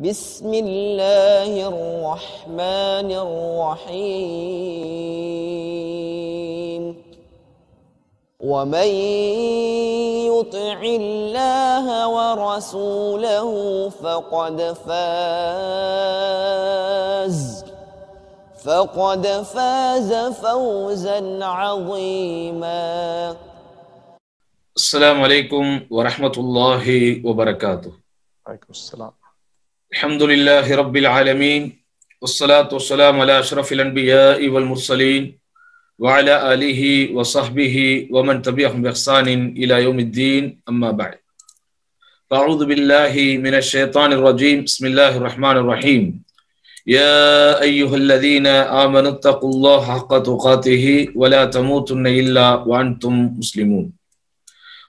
بسم الله الرحمن الرحيم ومن يطع الله ورسوله فقد فاز فقد فاز فوزا عظيما السلام عليكم ورحمه الله وبركاته وعليكم السلام الحمد لله رب العالمين والصلاة والسلام على أشرف الأنبياء والمرسلين وعلى آله وصحبه ومن تبعهم بإحسان إلى يوم الدين أما بعد فأعوذ بالله من الشيطان الرجيم بسم الله الرحمن الرحيم يا أيها الذين آمنوا اتقوا الله حق تقاته ولا تموتن إلا وأنتم مسلمون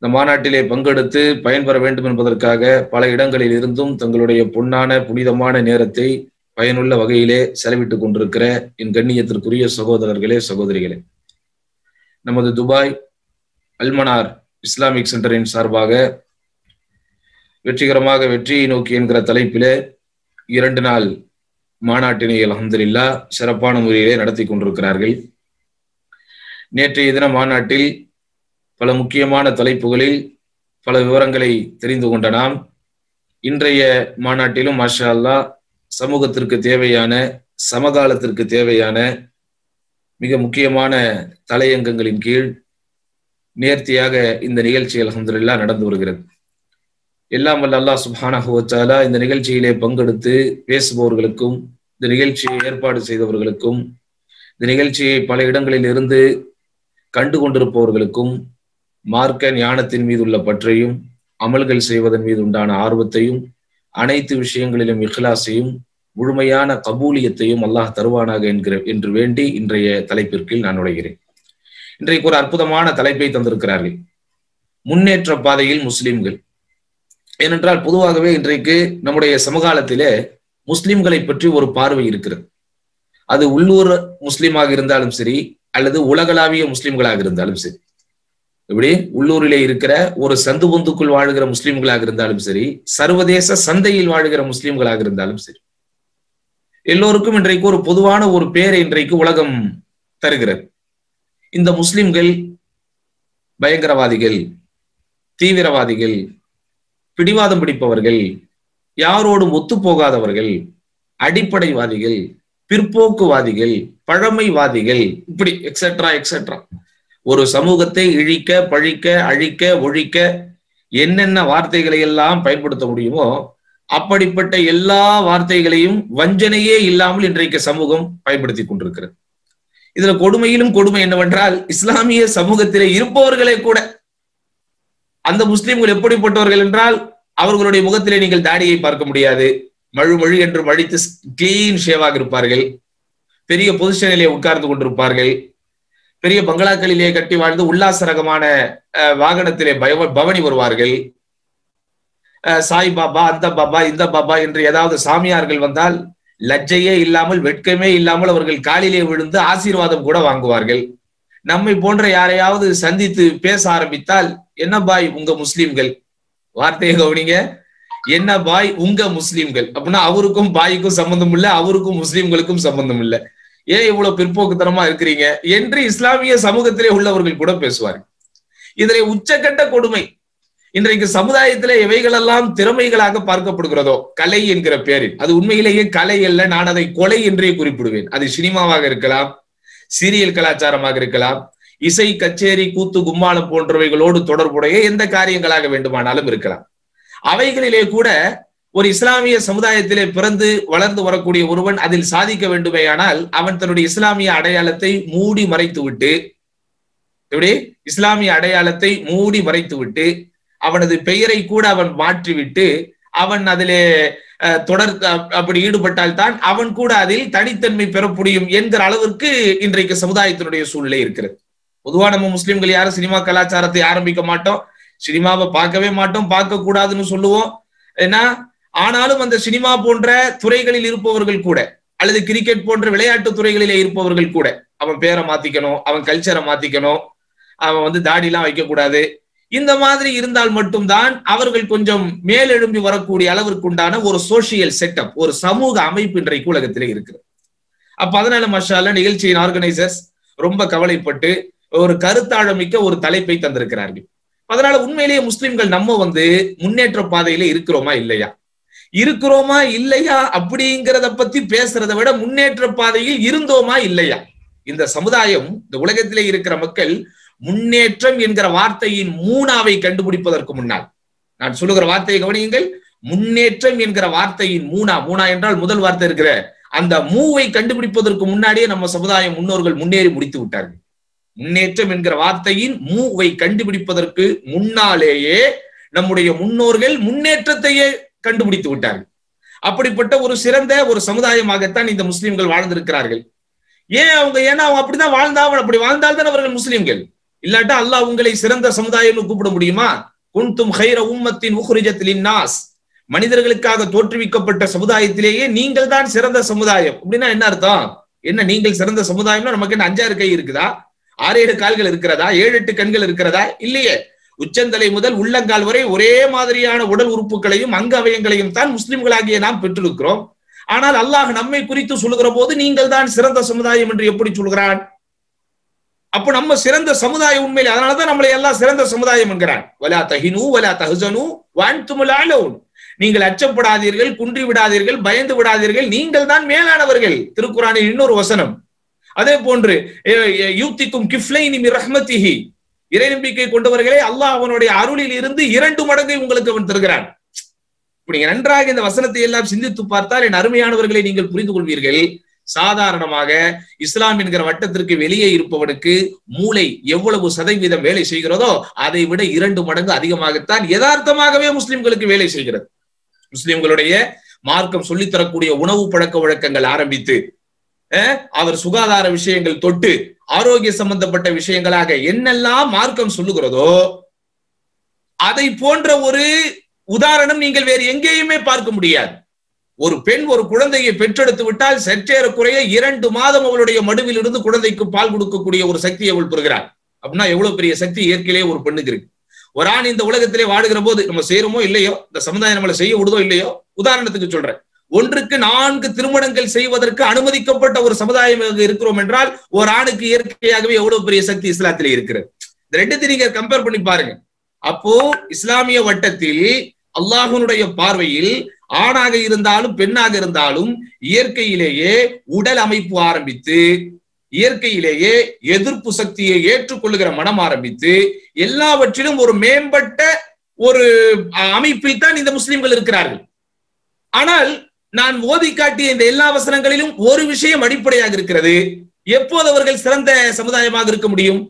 இந்த மாநாட்டிலே பங்கெடுத்து பயன்பெற வேண்டும் என்பதற்காக பல இடங்களில் இருந்தும் தங்களுடைய பொன்னான புனிதமான நேரத்தை பயனுள்ள வகையிலே செலவிட்டுக் கொண்டிருக்கிற என் கண்ணியத்திற்குரிய சகோதரர்களே சகோதரிகளே நமது துபாய் அல்மனார் இஸ்லாமிக் சென்டரின் சார்பாக வெற்றிகரமாக வெற்றியை நோக்கி என்கிற தலைப்பிலே இரண்டு நாள் மாநாட்டினை அலமதுல்லா சிறப்பான முறையிலே நடத்தி கொண்டிருக்கிறார்கள் நேற்றைய தின மாநாட்டில் பல முக்கியமான தலைப்புகளில் பல விவரங்களை தெரிந்து கொண்ட நாம் இன்றைய மாநாட்டிலும் மாஷா அல்லா சமூகத்திற்கு தேவையான சமகாலத்திற்கு தேவையான மிக முக்கியமான தலையங்கங்களின் கீழ் நேர்த்தியாக இந்த நிகழ்ச்சி அலமதுல்லா நடந்து வருகிறது எல்லாம் வல்ல அல்லா சுபானஹுவச்சாலா இந்த நிகழ்ச்சியிலே பங்கெடுத்து பேசுபவர்களுக்கும் இந்த நிகழ்ச்சியை ஏற்பாடு செய்தவர்களுக்கும் இந்த நிகழ்ச்சியை பல இடங்களில் இருந்து கண்டு கொண்டிருப்பவர்களுக்கும் மார்க்க ஞானத்தின் மீது உள்ள பற்றையும் அமல்கள் செய்வதன் மீது உண்டான ஆர்வத்தையும் அனைத்து விஷயங்களிலும் இஹ்லாசையும் முழுமையான கபூலியத்தையும் அல்லாஹ் தருவானாக என்கிற என்று வேண்டி இன்றைய தலைப்பிற்கு நான் நுழைகிறேன் இன்றைக்கு ஒரு அற்புதமான தலைப்பை தந்திருக்கிறார்கள் முன்னேற்ற பாதையில் முஸ்லிம்கள் ஏனென்றால் பொதுவாகவே இன்றைக்கு நம்முடைய சமகாலத்திலே முஸ்லிம்களை பற்றி ஒரு பார்வை இருக்கிறது அது உள்ளூர் முஸ்லீமாக இருந்தாலும் சரி அல்லது உலகளாவிய முஸ்லிம்களாக இருந்தாலும் சரி இப்படி உள்ளூரிலே இருக்கிற ஒரு சந்து பொந்துக்குள் வாழுகிற முஸ்லிம்களாக இருந்தாலும் சரி சர்வதேச சந்தையில் வாழுகிற முஸ்லிம்களாக இருந்தாலும் சரி எல்லோருக்கும் இன்றைக்கு ஒரு பொதுவான ஒரு பேரை இன்றைக்கு உலகம் தருகிறது இந்த முஸ்லிம்கள் பயங்கரவாதிகள் தீவிரவாதிகள் பிடிவாதம் பிடிப்பவர்கள் யாரோடும் ஒத்துப்போகாதவர்கள் அடிப்படைவாதிகள் பிற்போக்குவாதிகள் பழமைவாதிகள் இப்படி எக்ஸெட்ரா எக்ஸெட்ரா ஒரு சமூகத்தை இழிக்க பழிக்க அழிக்க ஒழிக்க என்னென்ன வார்த்தைகளை எல்லாம் பயன்படுத்த முடியுமோ அப்படிப்பட்ட எல்லா வார்த்தைகளையும் வஞ்சனையே இல்லாமல் இன்றைக்கு சமூகம் பயன்படுத்தி கொண்டிருக்கிறது இதுல கொடுமையிலும் கொடுமை என்னவென்றால் இஸ்லாமிய சமூகத்திலே இருப்பவர்களே கூட அந்த முஸ்லிம்கள் எப்படிப்பட்டவர்கள் என்றால் அவர்களுடைய முகத்திலே நீங்கள் தாடியை பார்க்க முடியாது மழு மழு என்று மழித்து கிளீன் ஷேவாக இருப்பார்கள் பெரிய பொசிஷனிலே உட்கார்ந்து கொண்டிருப்பார்கள் பெரிய பங்களாக்களிலே கட்டி வாழ்ந்து உல்லாசரகமான வாகனத்திலே பய பவனி வருவார்கள் சாய் பாபா அந்த பாபா இந்த பாபா என்று ஏதாவது சாமியார்கள் வந்தால் லஜ்ஜையே இல்லாமல் வெட்கமே இல்லாமல் அவர்கள் காலிலே விழுந்து ஆசீர்வாதம் கூட வாங்குவார்கள் நம்மை போன்ற யாரையாவது சந்தித்து பேச ஆரம்பித்தால் என்ன பாய் உங்க முஸ்லிம்கள் வார்த்தையை கவனிங்க என்ன பாய் உங்க முஸ்லிம்கள் அப்படின்னா அவருக்கும் பாய்க்கும் சம்பந்தம் இல்லை அவருக்கும் முஸ்லிம்களுக்கும் சம்பந்தம் இல்லை ஏன் இவ்வளவு பிற்போக்குத்தனமா இருக்கிறீங்க என்று இஸ்லாமிய சமூகத்திலே உள்ளவர்கள் கூட பேசுவார் இதிலே உச்சக்கட்ட கொடுமை இன்றைக்கு சமுதாயத்திலே எல்லாம் திறமைகளாக பார்க்கப்படுகிறதோ கலை என்கிற பெயரில் அது உண்மையிலேயே கலை அல்ல நான் அதை கொலை என்றே குறிப்பிடுவேன் அது சினிமாவாக இருக்கலாம் சீரியல் கலாச்சாரமாக இருக்கலாம் இசை கச்சேரி கூத்து கும்மாளம் போன்றவைகளோடு தொடர்புடைய எந்த காரியங்களாக வேண்டுமானாலும் இருக்கலாம் அவைகளிலே கூட ஒரு இஸ்லாமிய சமுதாயத்திலே பிறந்து வளர்ந்து வரக்கூடிய ஒருவன் அதில் சாதிக்க வேண்டுமேயானால் அவன் தன்னுடைய இஸ்லாமிய அடையாளத்தை மூடி மறைத்து விட்டு எப்படி இஸ்லாமிய அடையாளத்தை மூடி மறைத்து விட்டு அவனது பெயரை கூட அவன் மாற்றிவிட்டு அவன் அதிலே தொடர் அப்படி ஈடுபட்டால் தான் அவன் கூட அதில் தனித்தன்மை பெற முடியும் என்கிற அளவிற்கு இன்றைக்கு சமுதாயத்தினுடைய சூழ்நிலை இருக்கிறது பொதுவா நம்ம முஸ்லிம்கள் யாரும் சினிமா கலாச்சாரத்தை ஆரம்பிக்க மாட்டோம் சினிமாவை பார்க்கவே மாட்டோம் பார்க்க கூடாதுன்னு சொல்லுவோம் ஏன்னா ஆனாலும் அந்த சினிமா போன்ற துறைகளில் இருப்பவர்கள் கூட அல்லது கிரிக்கெட் போன்ற விளையாட்டு துறைகளிலே இருப்பவர்கள் கூட அவன் பேரை மாத்திக்கணும் அவன் கல்ச்சரை மாத்திக்கணும் அவன் வந்து எல்லாம் வைக்கக்கூடாது இந்த மாதிரி இருந்தால் மட்டும்தான் அவர்கள் கொஞ்சம் மேலெழும்பி வரக்கூடிய அளவிற்கு உண்டான ஒரு சோசியல் செட்டப் ஒரு சமூக அமைப்பு இன்றைக்கு உலகத்திலே இருக்கிறது அப்ப அதனால மஷால நிகழ்ச்சியின் ஆர்கனைசர்ஸ் ரொம்ப கவலைப்பட்டு ஒரு கருத்தாழமிக்க ஒரு தலைப்பை தந்திருக்கிறார்கள் அதனால உண்மையிலேயே முஸ்லிம்கள் நம்ம வந்து முன்னேற்ற பாதையில இருக்கிறோமா இல்லையா இருக்கிறோமா இல்லையா அப்படிங்கிறத பத்தி பேசுறதை விட முன்னேற்ற பாதையில் இருந்தோமா இல்லையா இந்த சமுதாயம் இந்த உலகத்திலே இருக்கிற மக்கள் முன்னேற்றம் என்கிற வார்த்தையின் மூணாவை கண்டுபிடிப்பதற்கு முன்னால் நான் சொல்லுகிற வார்த்தையை கவனியுங்கள் முன்னேற்றம் என்கிற வார்த்தையின் மூணா மூணா என்றால் முதல் வார்த்தை இருக்கிற அந்த மூவை கண்டுபிடிப்பதற்கு முன்னாடியே நம்ம சமுதாயம் முன்னோர்கள் முன்னேறி முடித்து விட்டார்கள் முன்னேற்றம் என்கிற வார்த்தையின் மூவை கண்டுபிடிப்பதற்கு முன்னாலேயே நம்முடைய முன்னோர்கள் முன்னேற்றத்தையே கண்டுபிடித்து விட்டார்கள் அப்படிப்பட்ட ஒரு சிறந்த ஒரு சமுதாயமாகத்தான் இந்த முஸ்லிம்கள் வாழ்ந்திருக்கிறார்கள் ஏன் அவங்க ஏன்னா அவங்க அப்படிதான் வாழ்ந்தா அப்படி வாழ்ந்தால் தான் அவர்கள் முஸ்லிம்கள் இல்லாட்டா அல்லாஹ் உங்களை சிறந்த சமுதாயம்னு கூப்பிட முடியுமா குன்தும் ஹைர உம்மத்தின் உஹ்ரிஜத்திலின் நாஸ் மனிதர்களுக்காக தோற்றுவிக்கப்பட்ட சமுதாயத்திலேயே நீங்கள் தான் சிறந்த சமுதாயம் அப்படின்னா என்ன அர்த்தம் என்ன நீங்கள் சிறந்த சமுதாயம்னா நமக்கு என்ன அஞ்சாறு கை இருக்குதா ஆறு ஏழு கால்கள் இருக்கிறதா ஏழு எட்டு கண்கள் இருக்கிறதா இல்லையே உச்சந்தலை முதல் உள்ளங்கால் வரை ஒரே மாதிரியான உடல் உறுப்புகளையும் அங்க அவயங்களையும் தான் முஸ்லிம்களாகிய நாம் பெற்றிருக்கிறோம் ஆனால் அல்லாஹ் நம்மை குறித்து சொல்லுகிற போது நீங்கள் தான் சிறந்த சமுதாயம் என்று எப்படி சொல்கிறான் அப்ப நம்ம சிறந்த சமுதாயம் உண்மையில் அதனாலதான் நம்மளை எல்லாம் சிறந்த சமுதாயம் என்கிறான் வலா தஹினு வலா தஹசனு வாழ்த்துமுலாலவுன் நீங்கள் அச்சப்படாதீர்கள் குன்றி விடாதீர்கள் பயந்து விடாதீர்கள் நீங்கள் தான் மேலானவர்கள் திருக்குறானின் இன்னொரு வசனம் அதே போன்று யூத்திக்கும் கிஃப்லைனி ரஹ்மத்திஹி இறை நம்பிக்கை கொண்டவர்களே அல்லாஹ் அவனுடைய அருளில் இருந்து இரண்டு மடங்கை உங்களுக்கு அவன் தருகிறான் நீங்க நன்றாக இந்த வசனத்தை எல்லாம் சிந்தித்து பார்த்தால் என் அருமையானவர்களை நீங்கள் புரிந்து கொள்வீர்கள் சாதாரணமாக இஸ்லாம் என்கிற வட்டத்திற்கு வெளியே இருப்பவனுக்கு மூளை எவ்வளவு சதவீதம் வேலை செய்கிறதோ அதை விட இரண்டு மடங்கு அதிகமாகத்தான் யதார்த்தமாகவே முஸ்லிம்களுக்கு வேலை செய்கிறது முஸ்லிம்களுடைய மார்க்கம் சொல்லித்தரக்கூடிய உணவு பழக்க வழக்கங்கள் ஆரம்பித்து அவர் சுகாதார விஷயங்கள் தொட்டு ஆரோக்கிய சம்பந்தப்பட்ட விஷயங்களாக என்னெல்லாம் மார்க்கம் சொல்லுகிறதோ அதை போன்ற ஒரு உதாரணம் நீங்கள் வேறு எங்கேயுமே பார்க்க முடியாது ஒரு பெண் ஒரு குழந்தையை பெற்றெடுத்து விட்டால் சற்றேறக்குறைய இரண்டு மாதம் அவளுடைய மடுவில் இருந்து குழந்தைக்கு பால் கொடுக்கக்கூடிய ஒரு சக்தியை அவள் பெறுகிறார் அப்படின்னா எவ்வளவு பெரிய சக்தி இயற்கையிலேயே ஒரு பெண்ணுக்கு இருக்கு ஒரு ஆண் இந்த உலகத்திலே வாடுகிற போது நம்ம செய்யறோமோ இல்லையோ இந்த சமுதாயம் நம்மளை செய்ய விடுதோ இல்லையோ உதாரணத்துக்கு சொல்றேன் ஒன்றுக்கு நான்கு திருமணங்கள் செய்வதற்கு அனுமதிக்கப்பட்ட ஒரு சமுதாயம் இருக்கிறோம் என்றால் ஒரு ஆணுக்கு இயற்கையாகவே எவ்வளவு பெரிய சக்தி இஸ்லாத்திலே இருக்கிறது இந்த ரெண்டு நீங்க கம்பேர் பண்ணி பாருங்க அப்போ இஸ்லாமிய வட்டத்தில் அல்லாஹனுடைய பார்வையில் ஆணாக இருந்தாலும் பெண்ணாக இருந்தாலும் இயற்கையிலேயே உடல் அமைப்பு ஆரம்பித்து இயற்கையிலேயே எதிர்ப்பு சக்தியை ஏற்றுக்கொள்ளுகிற மனம் ஆரம்பித்து எல்லாவற்றிலும் ஒரு மேம்பட்ட ஒரு அமைப்பில் தான் இந்த முஸ்லிம்கள் இருக்கிறார்கள் ஆனால் நான் ஓதி காட்டிய இந்த எல்லா வசனங்களிலும் ஒரு விஷயம் அடிப்படையாக இருக்கிறது எப்போது அவர்கள் சிறந்த சமுதாயமாக இருக்க முடியும்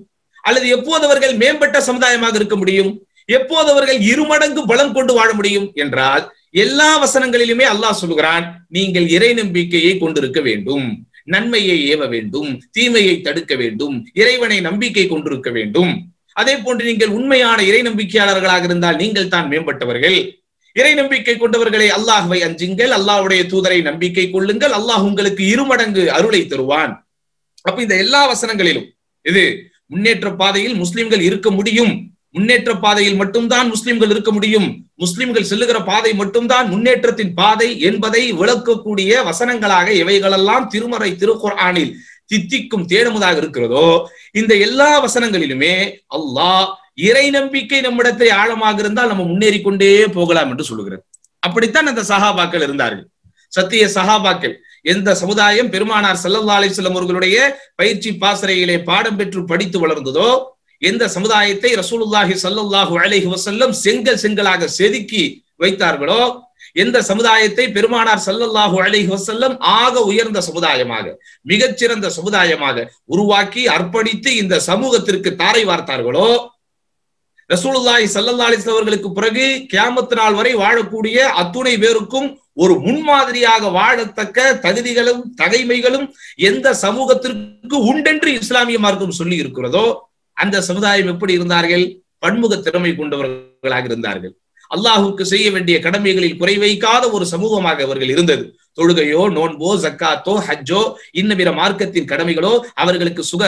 அல்லது எப்போது அவர்கள் மேம்பட்ட சமுதாயமாக இருக்க முடியும் எப்போது அவர்கள் இருமடங்கு பலம் கொண்டு வாழ முடியும் என்றால் எல்லா வசனங்களிலுமே அல்லாஹ் சொல்கிறான் நீங்கள் இறை நம்பிக்கையை கொண்டிருக்க வேண்டும் நன்மையை ஏவ வேண்டும் தீமையை தடுக்க வேண்டும் இறைவனை நம்பிக்கை கொண்டிருக்க வேண்டும் அதே போன்று நீங்கள் உண்மையான இறை நம்பிக்கையாளர்களாக இருந்தால் நீங்கள் தான் மேம்பட்டவர்கள் இறை நம்பிக்கை கொண்டவர்களை அல்லாஹுவை அஞ்சுங்கள் அல்லாஹுடைய தூதரை நம்பிக்கை கொள்ளுங்கள் அல்லாஹ் உங்களுக்கு இருமடங்கு அருளை தருவான் அப்ப இந்த எல்லா வசனங்களிலும் இது முன்னேற்ற பாதையில் முஸ்லிம்கள் இருக்க முடியும் முன்னேற்ற பாதையில் மட்டும்தான் முஸ்லிம்கள் இருக்க முடியும் முஸ்லிம்கள் செல்லுகிற பாதை மட்டும்தான் முன்னேற்றத்தின் பாதை என்பதை விளக்கக்கூடிய வசனங்களாக இவைகளெல்லாம் திருமறை திருக்குறானில் தித்திக்கும் தேடுமுதாக இருக்கிறதோ இந்த எல்லா வசனங்களிலுமே அல்லாஹ் இறை நம்பிக்கை நம்மிடத்தை ஆழமாக இருந்தால் நம்ம முன்னேறி கொண்டே போகலாம் என்று சொல்லுகிறார் அப்படித்தான் அந்த சகாபாக்கள் இருந்தார்கள் சத்திய சகாபாக்கள் எந்த சமுதாயம் பெருமானார் செல்லல்லா செல்லம் அவர்களுடைய பயிற்சி பாசறையிலே பாடம் பெற்று படித்து வளர்ந்ததோ எந்த சமுதாயத்தை ரசூலுல்லாஹி சல்லுல்லாஹு அலைஹி வசல்லம் செங்கல் செங்கலாக செதுக்கி வைத்தார்களோ எந்த சமுதாயத்தை பெருமானார் சல்லல்லாஹு அலைஹி வசல்லம் ஆக உயர்ந்த சமுதாயமாக மிகச்சிறந்த சமுதாயமாக உருவாக்கி அர்ப்பணித்து இந்த சமூகத்திற்கு தாரை வார்த்தார்களோ ரசூலுல்லாய் சல்லல்லா அவர்களுக்கு பிறகு கியாமத்து நாள் வரை வாழக்கூடிய அத்துணை பேருக்கும் ஒரு முன்மாதிரியாக வாழத்தக்க தகுதிகளும் தகைமைகளும் எந்த சமூகத்திற்கு உண்டென்று இஸ்லாமிய மார்க்கம் சொல்லி இருக்கிறதோ அந்த சமுதாயம் எப்படி இருந்தார்கள் பன்முக திறமை கொண்டவர்களாக இருந்தார்கள் அல்லாஹுக்கு செய்ய வேண்டிய கடமைகளில் குறை வைக்காத ஒரு சமூகமாக அவர்கள் இருந்தது தொழுகையோ நோன்போ ஜக்காத்தோ ஹஜ்ஜோ இன்ன பிற மார்க்கத்தின் கடமைகளோ அவர்களுக்கு சுக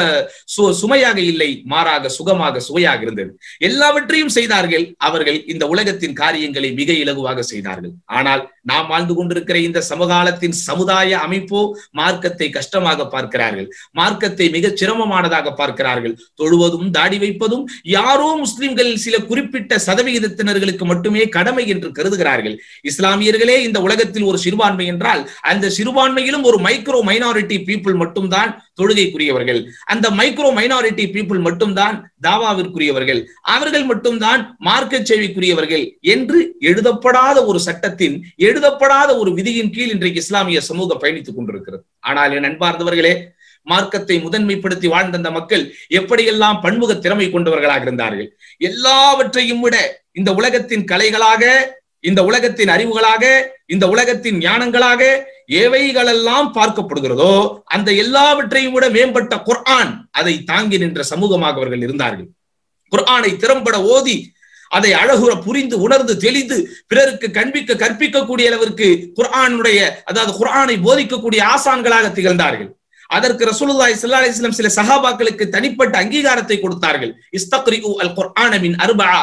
சுமையாக இல்லை மாறாக சுகமாக சுவையாக இருந்தது எல்லாவற்றையும் செய்தார்கள் அவர்கள் இந்த உலகத்தின் காரியங்களை மிக இலகுவாக செய்தார்கள் ஆனால் நாம் வாழ்ந்து கொண்டிருக்கிற இந்த சமகாலத்தின் சமுதாய அமைப்போ மார்க்கத்தை கஷ்டமாக பார்க்கிறார்கள் மார்க்கத்தை மிக சிரமமானதாக பார்க்கிறார்கள் தொழுவதும் தாடி வைப்பதும் யாரோ முஸ்லிம்களில் சில குறிப்பிட்ட சதவிகிதத்தினர்களுக்கு மட்டுமே கடமை என்று கருதுகிறார்கள் இஸ்லாமியர்களே இந்த உலகத்தில் ஒரு சிறுபான்மை என்றால் ஆனால் அந்த சிறுபான்மையிலும் ஒரு மைக்ரோ மைனாரிட்டி பீப்புள் மட்டும்தான் தொழுகைக்குரியவர்கள் அந்த மைக்ரோ மைனாரிட்டி பீப்புள் மட்டும்தான் தாவாவிற்குரியவர்கள் அவர்கள் மட்டும்தான் மார்க்க சேவைக்குரியவர்கள் என்று எழுதப்படாத ஒரு சட்டத்தின் எழுதப்படாத ஒரு விதியின் கீழ் இன்றைக்கு இஸ்லாமிய சமூகம் பயணித்துக் கொண்டிருக்கிறது ஆனால் என் அன்பார்ந்தவர்களே மார்க்கத்தை முதன்மைப்படுத்தி வாழ்ந்த அந்த மக்கள் எப்படியெல்லாம் பன்முக திறமை கொண்டவர்களாக இருந்தார்கள் எல்லாவற்றையும் விட இந்த உலகத்தின் கலைகளாக இந்த உலகத்தின் அறிவுகளாக இந்த உலகத்தின் ஞானங்களாக எவைகளெல்லாம் பார்க்கப்படுகிறதோ அந்த எல்லாவற்றையும் விட மேம்பட்ட குர்ஆன் அதை தாங்கி நின்ற சமூகமாக அவர்கள் இருந்தார்கள் குர்ஆனை திறம்பட ஓதி அதை அழகுற புரிந்து உணர்ந்து தெளிந்து பிறருக்கு கண்பிக்க கற்பிக்கக்கூடிய அளவிற்கு குர்ஆனுடைய அதாவது குர்ஆனை போதிக்கக்கூடிய ஆசான்களாக திகழ்ந்தார்கள் அதற்கு ஸல்லல்லாஹு அலைஹி வஸல்லம் சில சஹாபாக்களுக்கு தனிப்பட்ட அங்கீகாரத்தை கொடுத்தார்கள் இஸ்தக்ரிஉ அல் மின் அர்பா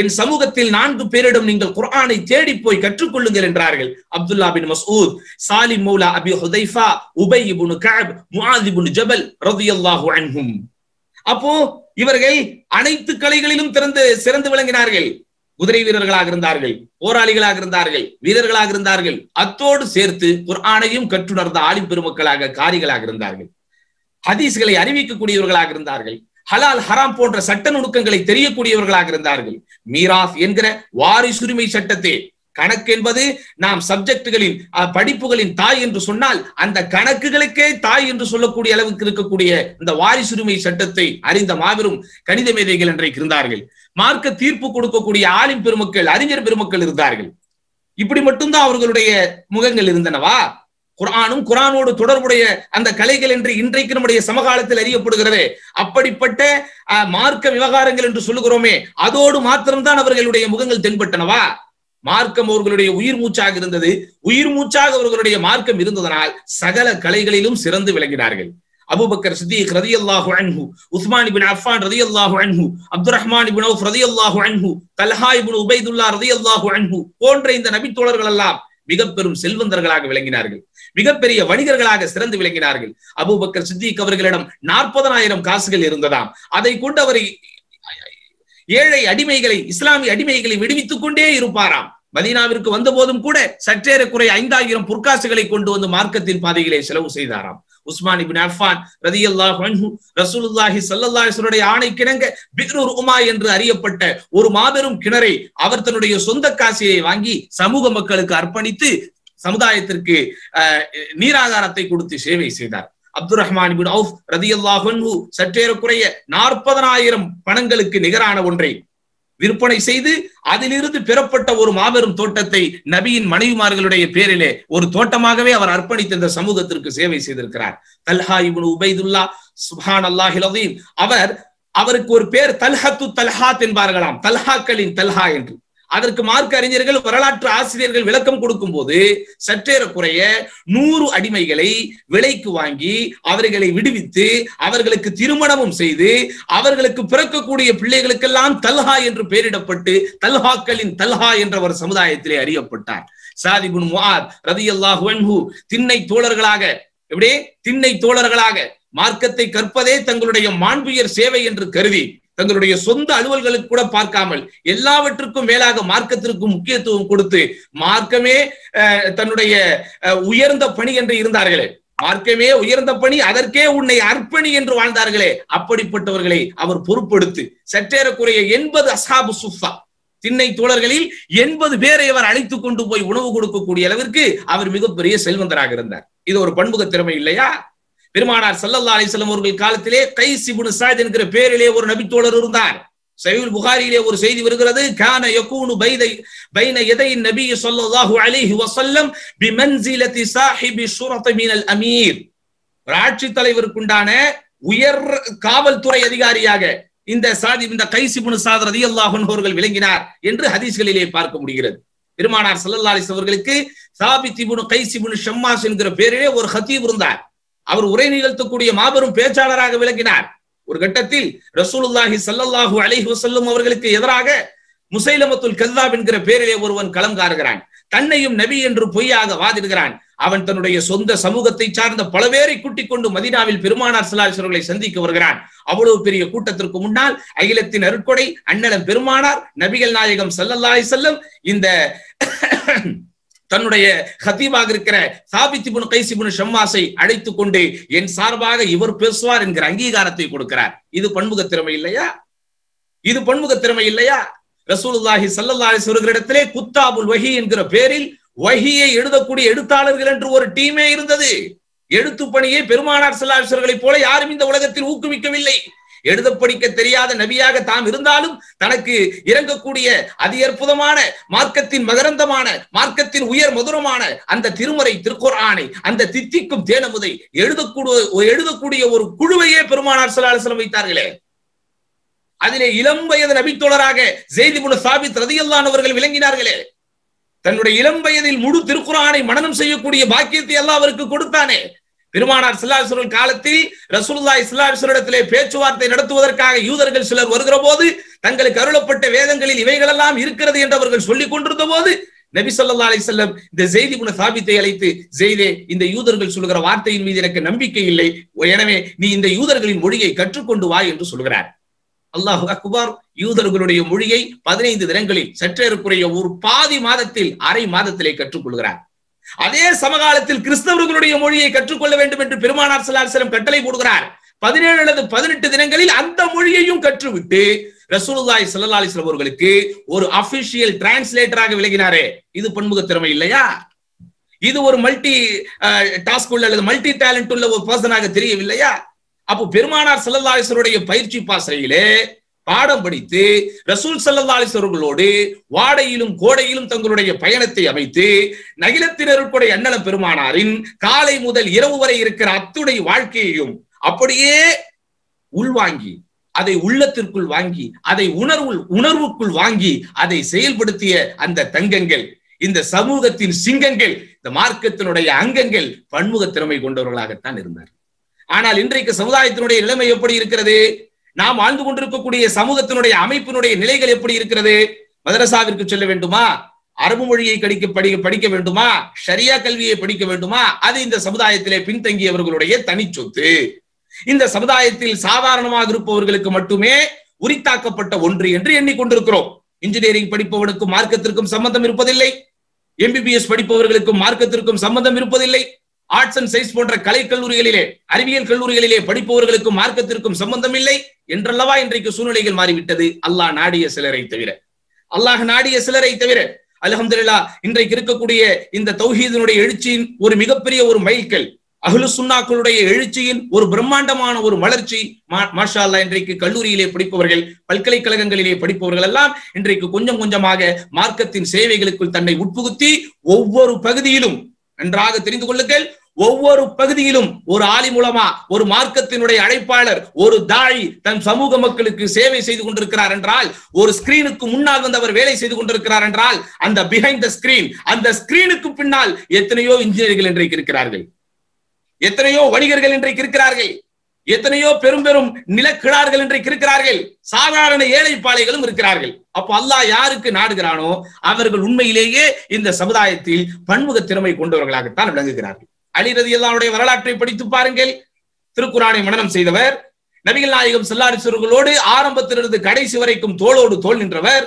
என் சமூகத்தில் நான்கு பேரிடம் நீங்கள் குரானை தேடி போய் கற்றுக்கொள்ளுங்கள் என்றார்கள் அப்துல்லா பின் மசூத் சாலி மௌலா அபி ஹுதைஃபா உபை இபுனு கஅப் இபுனு ஜபல் ரதியல்லாஹு அன்ஹும் அப்போ இவர்கள் அனைத்து கலைகளிலும் திறந்து சிறந்து விளங்கினார்கள் குதிரை வீரர்களாக இருந்தார்கள் போராளிகளாக இருந்தார்கள் வீரர்களாக இருந்தார்கள் அத்தோடு சேர்த்து குர்ஆனையும் கற்றுணர்ந்த ஆலிம் பெருமக்களாக காரிகளாக இருந்தார்கள் ஹதீஸ்களை அறிவிக்கக்கூடியவர்களாக இருந்தார்கள் ஹலால் ஹராம் போன்ற சட்ட நுணுக்கங்களை தெரியக்கூடியவர்களாக இருந்தார்கள் மீராஸ் என்கிற வாரிசுரிமை சட்டத்தை கணக்கு என்பது நாம் சப்ஜெக்டுகளின் படிப்புகளின் தாய் என்று சொன்னால் அந்த கணக்குகளுக்கே தாய் என்று சொல்லக்கூடிய அளவுக்கு இருக்கக்கூடிய இந்த வாரிசுரிமை சட்டத்தை அறிந்த மாபெரும் கணித மேதைகள் இன்றைக்கு இருந்தார்கள் மார்க்க தீர்ப்பு கொடுக்கக்கூடிய ஆளும் பெருமக்கள் அறிஞர் பெருமக்கள் இருந்தார்கள் இப்படி மட்டும்தான் அவர்களுடைய முகங்கள் இருந்தனவா குரானும் குரானோடு தொடர்புடைய அந்த கலைகள் என்று இன்றைக்கு நம்முடைய சமகாலத்தில் அறியப்படுகிறது அப்படிப்பட்ட மார்க்க விவகாரங்கள் என்று சொல்லுகிறோமே அதோடு மாத்திரம்தான் அவர்களுடைய முகங்கள் தென்பட்டனவா மார்க்கம் அவர்களுடைய உயிர் மூச்சாக இருந்தது உயிர் மூச்சாக அவர்களுடைய மார்க்கம் இருந்ததனால் சகல கலைகளிலும் சிறந்து விளங்கினார்கள் அபுபக்கர் சித்திக் ரதி அல்லாஹு அன்ஹு உஸ்மான் அஃபான் ரதி அல்லாஹு அன்ஹு அப்துல் ரஹ்மான் பின் அவுஃப் ரதி அல்லாஹு அன்ஹு தல்ஹா இபின் உபைதுல்லா ரதி அல்லாஹு அன்ஹு போன்ற இந்த நபித்தோழர்கள் எல்லாம் மிக பெரும் செல்வந்தர்களாக விளங்கினார்கள் மிகப்பெரிய வணிகர்களாக சிறந்து விளங்கினார்கள் அபுபக்கர் சித்திக் அவர்களிடம் நாற்பதனாயிரம் காசுகள் இருந்ததாம் அதை கொண்டு அவரை ஏழை அடிமைகளை இஸ்லாமிய அடிமைகளை விடுவித்துக் கொண்டே இருப்பாராம் மதீனாவிற்கு வந்த போதும் கூட குறை ஐந்தாயிரம் பொற்காசுகளை கொண்டு வந்து மார்க்கத்தின் பாதைகளை செலவு செய்தாராம் உஸ்மான் இபின் அஃபான் ரதி அல்லாஹ் ரசூலுல்லாஹி ஆணை கிணங்க பிக்ரூர் உமா என்று அறியப்பட்ட ஒரு மாபெரும் கிணறை அவர் தன்னுடைய சொந்த காசியை வாங்கி சமூக மக்களுக்கு அர்ப்பணித்து சமுதாயத்திற்கு நீராதாரத்தை கொடுத்து சேவை செய்தார் அப்துல் ரஹ்மான் பின் அவுஃப் ரதி அல்லாஹு சற்றேறக்குறைய நாற்பதனாயிரம் பணங்களுக்கு நிகரான ஒன்றை விற்பனை செய்து அதிலிருந்து பெறப்பட்ட ஒரு மாபெரும் தோட்டத்தை நபியின் மனைவிமார்களுடைய பேரிலே ஒரு தோட்டமாகவே அவர் அர்ப்பணித்த இந்த சமூகத்திற்கு சேவை செய்திருக்கிறார் தல்ஹா இபுன் உபைதுல்லா சுஹான் அல்லாஹி அவர் அவருக்கு ஒரு பேர் தல்ஹத்து தல்ஹாத் என்பார்களாம் தல்ஹாக்களின் தல்ஹா என்று அதற்கு மார்க்க அறிஞர்கள் வரலாற்று ஆசிரியர்கள் விளக்கம் கொடுக்கும் போது சற்றேறக்குறைய நூறு அடிமைகளை விலைக்கு வாங்கி அவர்களை விடுவித்து அவர்களுக்கு திருமணமும் செய்து அவர்களுக்கு பிறக்கக்கூடிய பிள்ளைகளுக்கெல்லாம் தல்ஹா என்று பெயரிடப்பட்டு தல்ஹாக்களின் தல்ஹா என்ற ஒரு சமுதாயத்திலே அறியப்பட்டார் சாதி குன் ரதி அல்லாஹு திண்ணை தோழர்களாக எப்படியே திண்ணை தோழர்களாக மார்க்கத்தை கற்பதே தங்களுடைய மாண்புயர் சேவை என்று கருதி தங்களுடைய சொந்த அலுவல்களுக்கு கூட பார்க்காமல் எல்லாவற்றுக்கும் மேலாக மார்க்கத்திற்கு முக்கியத்துவம் கொடுத்து மார்க்கமே தன்னுடைய உயர்ந்த பணி என்று இருந்தார்களே மார்க்கமே உயர்ந்த பணி அதற்கே உன்னை அர்ப்பணி என்று வாழ்ந்தார்களே அப்படிப்பட்டவர்களை அவர் பொறுப்படுத்து சற்றேறக்குறைய எண்பது அசாபு சுஃபா திண்ணை தோழர்களில் எண்பது பேரை அவர் அழைத்து கொண்டு போய் உணவு கொடுக்கக்கூடிய அளவிற்கு அவர் மிகப்பெரிய செல்வந்தராக இருந்தார் இது ஒரு பன்முக திறமை இல்லையா பெருமானார் சல்லல்லா அலிசல்லம் அவர்கள் காலத்திலே கை சிபுனு சாத் என்கிற பேரிலே ஒரு நபித்தோழர் இருந்தார் சைவுல் புகாரியிலே ஒரு செய்தி வருகிறது கான யகூனு பைதை பைன எதை நபி சொல்லல்லாஹு அலிஹி வசல்லம் சாஹிபி சூரத் மீனல் அமீர் ஒரு ஆட்சி தலைவருக்குண்டான உயர் காவல்துறை அதிகாரியாக இந்த சாதி இந்த கைசிபுனு சாத் ரதி அல்லாஹன் அவர்கள் விளங்கினார் என்று ஹதீஸ்களிலே பார்க்க முடிகிறது பெருமானார் சல்லல்லா அலிஸ் அவர்களுக்கு திபுனு இபுனு கைசிபுனு ஷம்மாஸ் என்கிற பேரிலே ஒரு ஹத்தீப் இருந்தார் அவர் உரை நிகழ்த்தக்கூடிய மாபெரும் பேச்சாளராக விளங்கினார் ஒரு கட்டத்தில் ரசூலுல்லாஹி சல்லாஹு அலிஹி வசல்லும் அவர்களுக்கு எதிராக முசைலமத்துல் கல்தாப் என்கிற பேரிலே ஒருவன் களம் காருகிறான் தன்னையும் நபி என்று பொய்யாக வாதிடுகிறான் அவன் தன்னுடைய சொந்த சமூகத்தை சார்ந்த பல பேரை கூட்டிக் கொண்டு மதினாவில் பெருமானார் சிலாசர்களை சந்திக்க வருகிறான் அவ்வளவு பெரிய கூட்டத்திற்கு முன்னால் அகிலத்தின் அருட்கொடை அண்ணலம் பெருமானார் நபிகள் நாயகம் சல்லல்லாய் செல்லும் இந்த தன்னுடைய ஹத்தீபாக இருக்கிற கைசி கைசிபுன் ஷம்மாசை அழைத்து கொண்டு என் சார்பாக இவர் பேசுவார் என்கிற அங்கீகாரத்தை கொடுக்கிறார் இது பன்முக திறமை இல்லையா இது பன்முக திறமை இல்லையா ரசூலுல்லாஹி சல்லல்லாஹி சொல்கிற குத்தாபுல் வஹி என்கிற பேரில் வஹியை எழுதக்கூடிய எழுத்தாளர்கள் என்று ஒரு டீமே இருந்தது எழுத்து பணியை பெருமானார் செல்லாசர்களை போல யாரும் இந்த உலகத்தில் ஊக்குவிக்கவில்லை எழுத படிக்க தெரியாத நபியாக தாம் இருந்தாலும் தனக்கு இறங்கக்கூடிய அதி அற்புதமான மார்க்கத்தின் மகரந்தமான மார்க்கத்தின் உயர் மதுரமான அந்த திருமறை ஆணை அந்த தித்திக்கும் தேனமுதை எழுதக்கூடிய எழுதக்கூடிய ஒரு குழுவையே பெருமானார் சலாஹலம் வைத்தார்களே அதிலே இளம் வயது நபித்தோழராக செய்தி முன சாபித் ரதியல்லான் அவர்கள் விளங்கினார்களே தன்னுடைய இளம் வயதில் முழு திருக்குறானை மனநம் செய்யக்கூடிய பாக்கியத்தை எல்லாம் அவருக்கு கொடுத்தானே பெருமானார் சிலாசுரன் காலத்தில் ரசூல்லா இஸ்லாமிடத்திலே பேச்சுவார்த்தை நடத்துவதற்காக யூதர்கள் சிலர் வருகிற போது தங்களுக்கு அருளப்பட்ட வேதங்களில் இவைகளெல்லாம் இருக்கிறது என்று அவர்கள் சொல்லிக் கொண்டிருந்த போது நபி சொல்லா அலி செல்லம் இந்த செய்தி குண சாபித்தை அழைத்து செய்தே இந்த யூதர்கள் சொல்லுகிற வார்த்தையின் மீது எனக்கு நம்பிக்கை இல்லை எனவே நீ இந்த யூதர்களின் மொழியை கற்றுக்கொண்டு வா என்று சொல்கிறார் அல்லாஹு அக்பார் யூதர்களுடைய மொழியை பதினைந்து தினங்களில் சற்றேறக்குறைய ஒரு பாதி மாதத்தில் அரை மாதத்திலே கற்றுக்கொள்கிறார் அதே சமகாலத்தில் கிறிஸ்தவர்களுடைய மொழியை கற்றுக்கொள்ள வேண்டும் என்று பெருமானார் சலாசலம் கட்டளை போடுகிறார் பதினேழு அல்லது பதினெட்டு தினங்களில் அந்த மொழியையும் கற்றுவிட்டு ரசூலுல்லாய் சல்லா அலிஸ்லாம் அவர்களுக்கு ஒரு அபிஷியல் டிரான்ஸ்லேட்டராக விளங்கினாரே இது பன்முக திறமை இல்லையா இது ஒரு மல்டி டாஸ்க் உள்ள அல்லது மல்டி டேலண்ட் உள்ள ஒரு பர்சனாக தெரியவில்லையா அப்போ பெருமானார் சல்லல்லாசருடைய பயிற்சி பாசையிலே பாடம் படித்து ரசூல் சல்லா வாடையிலும் கோடையிலும் தங்களுடைய பயணத்தை அமைத்து நகிலத்தினருக்குடைய அண்ணலம் பெருமானாரின் காலை முதல் இரவு வரை இருக்கிற அத்துடைய வாழ்க்கையையும் அப்படியே உள்வாங்கி அதை உள்ளத்திற்குள் வாங்கி அதை உணர்வு உணர்வுக்குள் வாங்கி அதை செயல்படுத்திய அந்த தங்கங்கள் இந்த சமூகத்தின் சிங்கங்கள் இந்த மார்க்கத்தினுடைய அங்கங்கள் பன்முக திறமை கொண்டவர்களாகத்தான் இருந்தார் ஆனால் இன்றைக்கு சமுதாயத்தினுடைய நிலைமை எப்படி இருக்கிறது நாம் வாழ்ந்து கொண்டிருக்கக்கூடிய சமூகத்தினுடைய அமைப்பினுடைய நிலைகள் எப்படி இருக்கிறது மதரசாவிற்கு செல்ல வேண்டுமா அரபு மொழியை கடிக்க படிக்க படிக்க வேண்டுமா ஷரியா கல்வியை படிக்க வேண்டுமா அது இந்த சமுதாயத்திலே பின்தங்கியவர்களுடைய தனி சொத்து இந்த சமுதாயத்தில் சாதாரணமாக இருப்பவர்களுக்கு மட்டுமே உரித்தாக்கப்பட்ட ஒன்று என்று எண்ணிக்கொண்டிருக்கிறோம் இன்ஜினியரிங் படிப்பவனுக்கும் மார்க்கத்திற்கும் சம்பந்தம் இருப்பதில்லை எம்பிபிஎஸ் படிப்பவர்களுக்கும் மார்க்கத்திற்கும் சம்பந்தம் இருப்பதில்லை ஆர்ட்ஸ் அண்ட் சயின்ஸ் போன்ற கலை கல்லூரிகளிலே அறிவியல் கல்லூரிகளிலே படிப்பவர்களுக்கும் மார்க்கத்திற்கும் சம்பந்தம் இல்லை என்றல்லவா இன்றைக்கு சூழ்நிலைகள் மாறிவிட்டது அல்லாஹ் நாடிய சிலரை தவிர அல்லாஹ் நாடிய சிலரை தவிர அலஹம்துல்லா இன்றைக்கு இருக்கக்கூடிய இந்த தௌஹீதனுடைய எழுச்சியின் ஒரு மிகப்பெரிய ஒரு மைல்கல் அகலு சுன்னாக்களுடைய எழுச்சியின் ஒரு பிரம்மாண்டமான ஒரு வளர்ச்சி மாஷா அல்லா இன்றைக்கு கல்லூரியிலே படிப்பவர்கள் பல்கலைக்கழகங்களிலே படிப்பவர்கள் எல்லாம் இன்றைக்கு கொஞ்சம் கொஞ்சமாக மார்க்கத்தின் சேவைகளுக்குள் தன்னை உட்புகுத்தி ஒவ்வொரு பகுதியிலும் நன்றாக தெரிந்து கொள்ளுங்கள் ஒவ்வொரு பகுதியிலும் ஒரு ஆலி மூலமா ஒரு மார்க்கத்தினுடைய அழைப்பாளர் ஒரு தாழி தன் சமூக மக்களுக்கு சேவை செய்து கொண்டிருக்கிறார் என்றால் ஒரு ஸ்கிரீனுக்கு முன்னால் வந்து அவர் வேலை செய்து கொண்டிருக்கிறார் என்றால் அந்த பிஹைண்ட் த ஸ்கிரீன் அந்த ஸ்கிரீனுக்கு பின்னால் எத்தனையோ இன்ஜினியர்கள் இன்றைக்கு இருக்கிறார்கள் எத்தனையோ வணிகர்கள் இன்றைக்கு இருக்கிறார்கள் எத்தனையோ பெரும் பெரும் நிலக்கிழார்கள் இன்றைக்கு இருக்கிறார்கள் சாதாரண ஏழை பாலைகளும் இருக்கிறார்கள் அப்போ அல்லாஹ் யாருக்கு நாடுகிறானோ அவர்கள் உண்மையிலேயே இந்த சமுதாயத்தில் பன்முக திறமை கொண்டவர்களாகத்தான் விளங்குகிறார்கள் அலி ரதி அல்லாவுடைய வரலாற்றை படித்து பாருங்கள் திருக்குறானை மனனம் செய்தவர் நபிகள் நாயகம் செல்லாரிசுவர்களோடு ஆரம்பத்திலிருந்து கடைசி வரைக்கும் தோளோடு தோல் நின்றவர்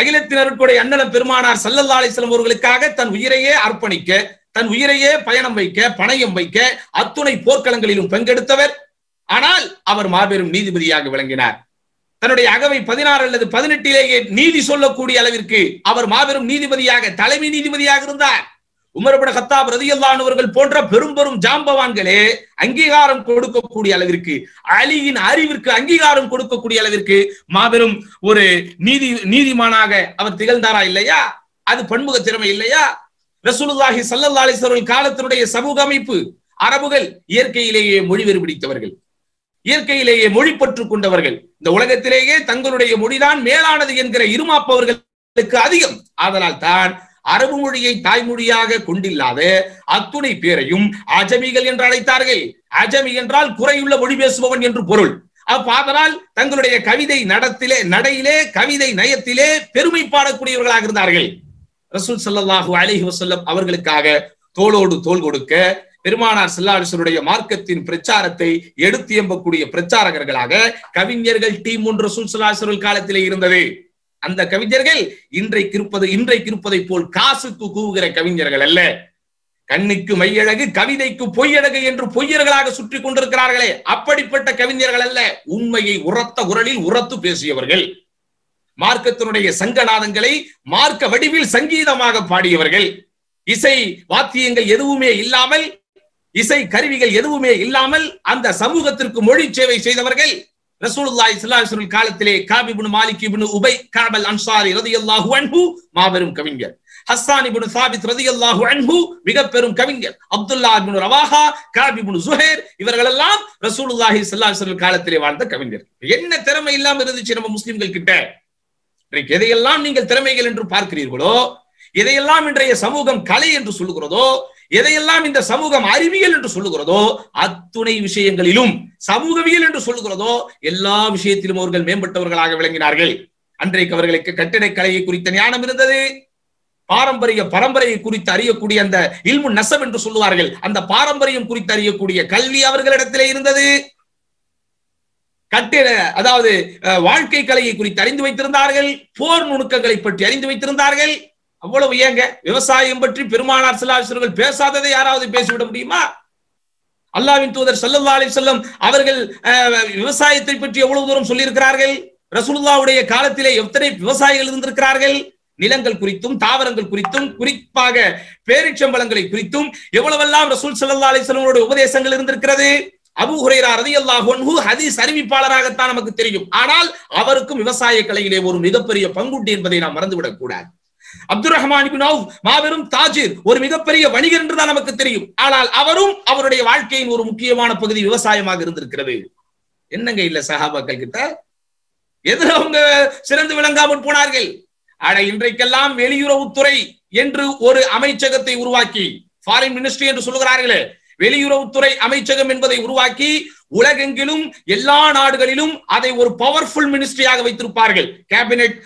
அகிலத்தினருக்குடைய அண்ணன பெருமானார் சல்லல்லா அலிஸ்லம் அவர்களுக்காக தன் உயிரையே அர்ப்பணிக்க தன் உயிரையே பயணம் வைக்க பணயம் வைக்க அத்துணை போர்க்களங்களிலும் பங்கெடுத்தவர் ஆனால் அவர் மாபெரும் நீதிபதியாக விளங்கினார் தன்னுடைய அகவை பதினாறு அல்லது பதினெட்டிலேயே நீதி சொல்லக்கூடிய அளவிற்கு அவர் மாபெரும் நீதிபதியாக தலைமை நீதிபதியாக இருந்தார் உமரபட கத்தாப் ரதியல்லானவர்கள் போன்ற பெரும் பெரும் ஜாம்பவான்களே அங்கீகாரம் கொடுக்கக்கூடிய அளவிற்கு அலியின் அறிவிற்கு அங்கீகாரம் கொடுக்கக்கூடிய அளவிற்கு மாபெரும் ஒரு நீதி நீதிமானாக அவர் திகழ்ந்தாரா இல்லையா அது பன்முக திறமை இல்லையா ரசூலுல்லாஹி சல்லல்லா அலிஸ்வர்கள் காலத்தினுடைய சமூக அமைப்பு அரபுகள் இயற்கையிலேயே மொழி வெறுபிடித்தவர்கள் இயற்கையிலேயே மொழி பற்று கொண்டவர்கள் இந்த உலகத்திலேயே தங்களுடைய மொழிதான் மேலானது என்கிற இருமாப்பவர்களுக்கு அதிகம் ஆதலால் தான் அரபு மொழியை தாய்மொழியாக கொண்டில்லாத அத்துணை பேரையும் அஜமிகள் என்று அழைத்தார்கள் அஜமி என்றால் குறையுள்ள மொழி பேசுபவன் என்று பொருள் அப்பாதனால் தங்களுடைய கவிதை நடத்திலே நடையிலே கவிதை நயத்திலே பெருமை பாடக்கூடியவர்களாக இருந்தார்கள் ரசூல் சல்லாஹு அலிஹி வசல்லம் அவர்களுக்காக தோளோடு தோல் கொடுக்க பெருமானார் செல்லாலிசருடைய மார்க்கத்தின் பிரச்சாரத்தை எடுத்து எம்பக்கூடிய பிரச்சாரகர்களாக கவிஞர்கள் டீம் ஒன்று ரசூல் காலத்திலே இருந்தது அந்த கவிஞர்கள் இன்றைக்கு இருப்பது இன்றைக்கு இருப்பதை போல் காசுக்கு கூவுகிற கவிஞர்கள் அல்ல கண்ணுக்கு மையழகு கவிதைக்கு பொய்யழகு என்று பொய்யர்களாக சுற்றி கொண்டிருக்கிறார்களே அப்படிப்பட்ட கவிஞர்கள் அல்ல உண்மையை உரத்த குரலில் உரத்து பேசியவர்கள் மார்க்கத்தினுடைய சங்கநாதங்களை மார்க்க வடிவில் சங்கீதமாக பாடியவர்கள் இசை வாத்தியங்கள் எதுவுமே இல்லாமல் இசை கருவிகள் எதுவுமே இல்லாமல் அந்த சமூகத்திற்கு மொழி சேவை செய்தவர்கள் காலத்திலே மாலிக் உபை அன்சாரி மாபெரும் கவிஞர் சாபித் மிக பெரும் கவிஞர் அப்துல்லாஹ் இபுன் ரவாஹா காபிபுன் சுஹேர் இவர்கள் எல்லாம் ரசூலுல்லாஹி சிலாசுல் காலத்திலே வாழ்ந்த கவிஞர் என்ன திறமை இல்லாம இருந்துச்சு நம்ம முஸ்லிம்கள் கிட்ட இன்றைக்கு எதையெல்லாம் நீங்கள் திறமைகள் என்று பார்க்கிறீர்களோ எதையெல்லாம் இன்றைய சமூகம் கலை என்று சொல்லுகிறதோ எதையெல்லாம் இந்த சமூகம் அறிவியல் என்று சொல்லுகிறதோ அத்துணை விஷயங்களிலும் சமூகவியல் என்று சொல்லுகிறதோ எல்லா விஷயத்திலும் அவர்கள் மேம்பட்டவர்களாக விளங்கினார்கள் அன்றைக்கு அவர்களுக்கு கட்டிடக் கலையை குறித்த ஞானம் இருந்தது பாரம்பரிய பரம்பரையை குறித்து அறியக்கூடிய அந்த இல்மு நசம் என்று சொல்லுவார்கள் அந்த பாரம்பரியம் குறித்து அறியக்கூடிய கல்வி அவர்களிடத்திலே இருந்தது கட்டிட அதாவது வாழ்க்கை கலையை குறித்து அறிந்து வைத்திருந்தார்கள் போர் நுணுக்கங்களை பற்றி அறிந்து வைத்திருந்தார்கள் அவ்வளவு ஏங்க விவசாயம் பற்றி பெருமானார் செல்லாசிரியர்கள் பேசாததை யாராவது பேசிவிட முடியுமா அல்லாவின் தூதர் சல்லல்லா அலி சொல்லம் அவர்கள் விவசாயத்தை பற்றி எவ்வளவு தூரம் சொல்லியிருக்கிறார்கள் ரசூல்லாவுடைய காலத்திலே எத்தனை விவசாயிகள் இருந்திருக்கிறார்கள் நிலங்கள் குறித்தும் தாவரங்கள் குறித்தும் குறிப்பாக பேரிச்சம்பளங்களை குறித்தும் எவ்வளவெல்லாம் ரசூல் அலி அலிஸ்லமோட உபதேசங்கள் இருந்திருக்கிறது அபு ஹுரேரா ரதி அல்லாஹு ஹதீஸ் அறிவிப்பாளராகத்தான் நமக்கு தெரியும் ஆனால் அவருக்கும் விவசாய கலையிலே ஒரு மிகப்பெரிய பங்குண்டு என்பதை நாம் மறந்துவிடக் கூடாது அப்துல் ரஹ்மான் மாபெரும் தாஜிர் ஒரு மிகப்பெரிய வணிகர் என்றுதான் நமக்கு தெரியும் ஆனால் அவரும் அவருடைய வாழ்க்கையின் ஒரு முக்கியமான பகுதி விவசாயமாக இருந்திருக்கிறது என்னங்க இல்ல சஹாபாக்கள் கிட்ட எதிர அவங்க சிறந்து விளங்காமல் போனார்கள் ஆனா இன்றைக்கெல்லாம் வெளியுறவுத்துறை என்று ஒரு அமைச்சகத்தை உருவாக்கி ஃபாரின் மினிஸ்ட்ரி என்று சொல்கிறார்களே வெளியுறவுத்துறை அமைச்சகம் என்பதை உருவாக்கி உலகெங்கிலும் எல்லா நாடுகளிலும் அதை ஒரு பவர்ஃபுல் மினிஸ்ட்ரியாக வைத்திருப்பார்கள் கேபினெட்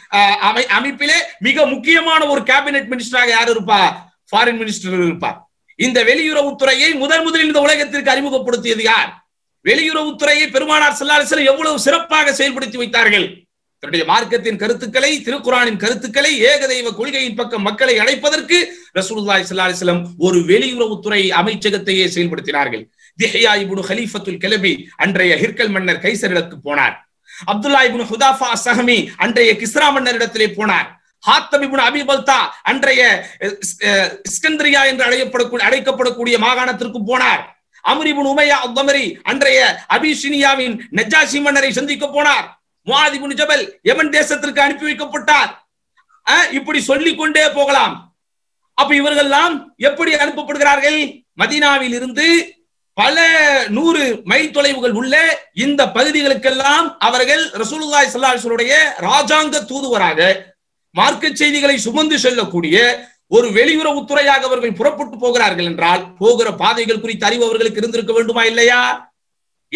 அமை அமைப்பிலே மிக முக்கியமான ஒரு கேபினெட் மினிஸ்டராக யார் இருப்பா ஃபாரின் மினிஸ்டர் இருப்பார் இந்த வெளியுறவுத்துறையை முதன் முதலில் இந்த உலகத்திற்கு அறிமுகப்படுத்தியது யார் வெளியுறவுத்துறையை பெருமானார் செல்லாலிசன் எவ்வளவு சிறப்பாக செயல்படுத்தி வைத்தார்கள் தன்னுடைய மார்க்கத்தின் கருத்துக்களை திருக்குறானின் கருத்துக்களை ஏகதெய்வ கொள்கையின் பக்கம் மக்களை அழைப்பதற்கு ரசூலுல்லாய் சல்லா அலிஸ்லம் ஒரு வெளியுறவுத்துறை அமைச்சகத்தையே செயல்படுத்தினார்கள் இபுனு ஹலீஃபத்துல் கிளபி அன்றைய ஹிர்கல் மன்னர் கைசரிடத்து போனார் அப்துல்லா ஹுதாஃபா சஹமி அன்றைய கிஸ்ரா மன்னரிடத்திலே போனார் அன்றைய இஸ்கந்திரியா என்று அழைக்கப்படக்கூடிய அழைக்கப்படக்கூடிய மாகாணத்திற்கு போனார் அமரிபுன் உமையா அவ்வமரி அன்றைய அபிஷினியாவின் நஜாசி மன்னரை சந்திக்க போனார் முஹாதிபுன் ஜபல் எமன் தேசத்திற்கு அனுப்பி வைக்கப்பட்டார் இப்படி சொல்லிக் கொண்டே போகலாம் அப்ப எல்லாம் எப்படி அனுப்பப்படுகிறார்கள் மதீனாவில் இருந்து பல நூறு மைல் தொலைவுகள் உள்ள இந்த பகுதிகளுக்கெல்லாம் அவர்கள் ரசூலுல்லாய் சல்லாஹுடைய ராஜாங்க தூதுவராக மார்க்க செய்திகளை சுமந்து செல்லக்கூடிய ஒரு வெளியுறவுத்துறையாக அவர்கள் புறப்பட்டு போகிறார்கள் என்றால் போகிற பாதைகள் குறித்து அறிவு அவர்களுக்கு இருந்திருக்க வேண்டுமா இல்லையா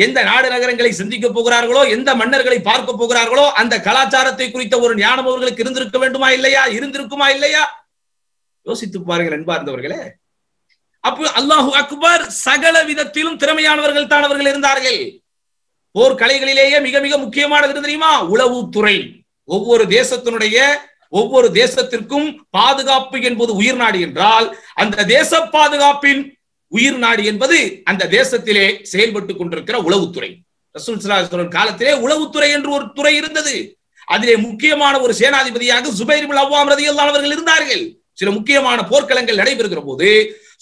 எந்த நாடு நகரங்களை சந்திக்க போகிறார்களோ எந்த மன்னர்களை பார்க்க போகிறார்களோ அந்த கலாச்சாரத்தை குறித்த ஒரு ஞானம் அவர்களுக்கு இருந்திருக்க வேண்டுமா இல்லையா இருந்திருக்குமா இல்லையா யோசித்து பாருங்கள் அன்பார்ந்தவர்களே அப்போ அல்லாஹு அக்பர் சகல விதத்திலும் திறமையானவர்கள் தான் அவர்கள் இருந்தார்கள் போர் கலைகளிலேயே மிக மிக முக்கியமானது தெரியுமா உளவுத்துறை ஒவ்வொரு தேசத்தினுடைய ஒவ்வொரு தேசத்திற்கும் பாதுகாப்பு என்பது உயிர் நாடு என்றால் அந்த தேச பாதுகாப்பின் உயிர் நாடு என்பது அந்த தேசத்திலே செயல்பட்டுக் கொண்டிருக்கிற உளவுத்துறை ரசூல் சலாஹன் காலத்திலே உளவுத்துறை என்று ஒரு துறை இருந்தது அதிலே முக்கியமான ஒரு சேனாதிபதியாக சுபைரிபுல் அவ்வாம் தான் அவர்கள் இருந்தார்கள் சில முக்கியமான போர்க்களங்கள் நடைபெறுகிற போது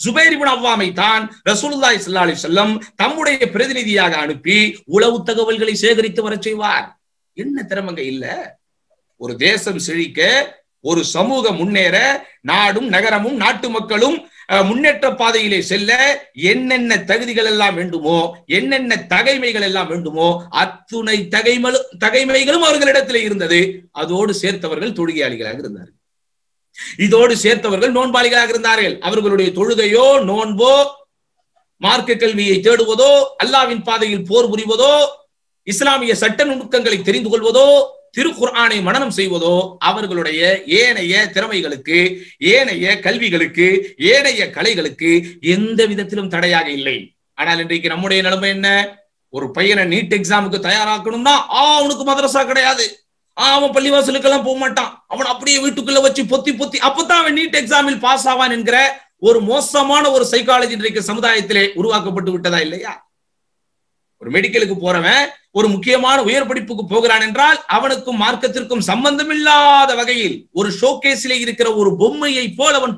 ஜுபைரிபின் அவ்வாமை தான் ரசூலுல்லாய் சல்லா அலி செல்லம் தம்முடைய பிரதிநிதியாக அனுப்பி உளவு தகவல்களை சேகரித்து வர செய்வார் என்ன திறமங்க இல்ல ஒரு தேசம் செழிக்க ஒரு சமூக முன்னேற நாடும் நகரமும் நாட்டு மக்களும் முன்னேற்ற பாதையிலே செல்ல என்னென்ன தகுதிகள் எல்லாம் வேண்டுமோ என்னென்ன தகைமைகள் எல்லாம் வேண்டுமோ அத்துணை தகைமலும் தகைமைகளும் அவர்களிடத்தில் இருந்தது அதோடு சேர்த்தவர்கள் தொழுகையாளிகளாக இருந்தார்கள் இதோடு சேர்த்தவர்கள் நோன்பாளிகளாக இருந்தார்கள் அவர்களுடைய தொழுகையோ நோன்போ மார்க்க கல்வியை தேடுவதோ அல்லாவின் பாதையில் போர் புரிவதோ இஸ்லாமிய சட்ட நுணுக்கங்களை தெரிந்து கொள்வதோ திருக்குர்ஆனை மனனம் செய்வதோ அவர்களுடைய ஏனைய திறமைகளுக்கு ஏனைய கல்விகளுக்கு ஏனைய கலைகளுக்கு எந்த விதத்திலும் தடையாக இல்லை ஆனால் இன்றைக்கு நம்முடைய நிலைமை என்ன ஒரு பையனை நீட் எக்ஸாமுக்கு தயாராக்கணும்னா ஆ அவனுக்கு மதரசா கிடையாது அவன் பள்ளிவாசலுக்கெல்லாம் போக மாட்டான் அவன் அப்படியே வீட்டுக்குள்ள வச்சு பொத்தி பொத்தி அப்பதான் அவன் நீட் எக்ஸாமில் பாஸ் ஆவான் என்கிற ஒரு மோசமான ஒரு சைக்காலஜி இன்றைக்கு சமுதாயத்திலே உருவாக்கப்பட்டு விட்டதா இல்லையா ஒரு மெடிக்கலுக்கு போறவன் ஒரு முக்கியமான உயர் படிப்புக்கு போகிறான் என்றால் அவனுக்கும் மார்க்கத்திற்கும் சம்பந்தம் இல்லாத வகையில் ஒரு ஷோகேஸிலே இருக்கிற ஒரு பொம்மையை போல் அவன்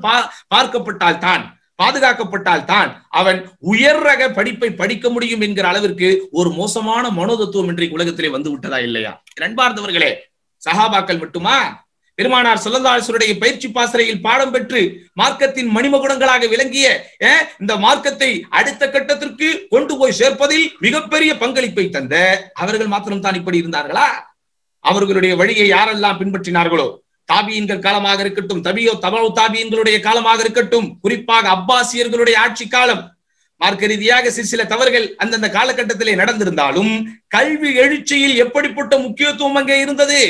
பார்க்கப்பட்டால் தான் பாதுகாக்கப்பட்டால் தான் அவன் உயர் ரக படிப்பை படிக்க முடியும் என்கிற அளவிற்கு ஒரு மோசமான மனோதத்துவம் இன்றைக்கு உலகத்திலே வந்து விட்டதா இல்லையா நண்பார்ந்தவர்களே சகாபாக்கள் மட்டுமா பெருமானார் சொல்லதாசுடைய பயிற்சி பாசறையில் பாடம் பெற்று மார்க்கத்தின் மணிமகுடங்களாக விளங்கிய இந்த மார்க்கத்தை அடுத்த கட்டத்திற்கு கொண்டு போய் சேர்ப்பதில் மிகப்பெரிய பங்களிப்பை தந்த அவர்கள் மாத்திரம்தான் இப்படி இருந்தார்களா அவர்களுடைய வழியை யாரெல்லாம் பின்பற்றினார்களோ தாபியின்கள் காலமாக இருக்கட்டும் தபியோ தபவு தாபியின்களுடைய காலமாக இருக்கட்டும் குறிப்பாக அப்பாசியர்களுடைய ஆட்சி காலம் மார்க்க ரீதியாக சிறு சில தவறுகள் அந்தந்த காலகட்டத்திலே நடந்திருந்தாலும் கல்வி எழுச்சியில் எப்படிப்பட்ட முக்கியத்துவம் அங்கே இருந்தது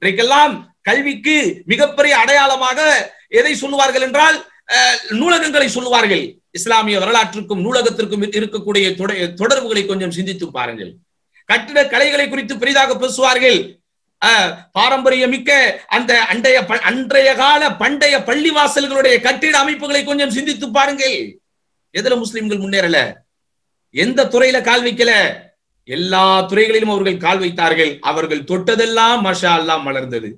இன்றைக்கெல்லாம் கல்விக்கு மிகப்பெரிய அடையாளமாக எதை சொல்லுவார்கள் என்றால் நூலகங்களை சொல்லுவார்கள் இஸ்லாமிய வரலாற்றுக்கும் நூலகத்திற்கும் இருக்கக்கூடிய தொடர்புகளை கொஞ்சம் சிந்தித்து பாருங்கள் கட்டிட கலைகளை குறித்து பெரிதாக பேசுவார்கள் மிக்க அந்த அண்டைய அன்றைய கால பண்டைய பள்ளிவாசல்களுடைய கட்டிட அமைப்புகளை கொஞ்சம் சிந்தித்து பாருங்கள் எதுல முஸ்லிம்கள் முன்னேறல எந்த துறையில கால் வைக்கல எல்லா துறைகளிலும் அவர்கள் கால் வைத்தார்கள் அவர்கள் தொட்டதெல்லாம் மஷா எல்லாம் மலர்ந்தது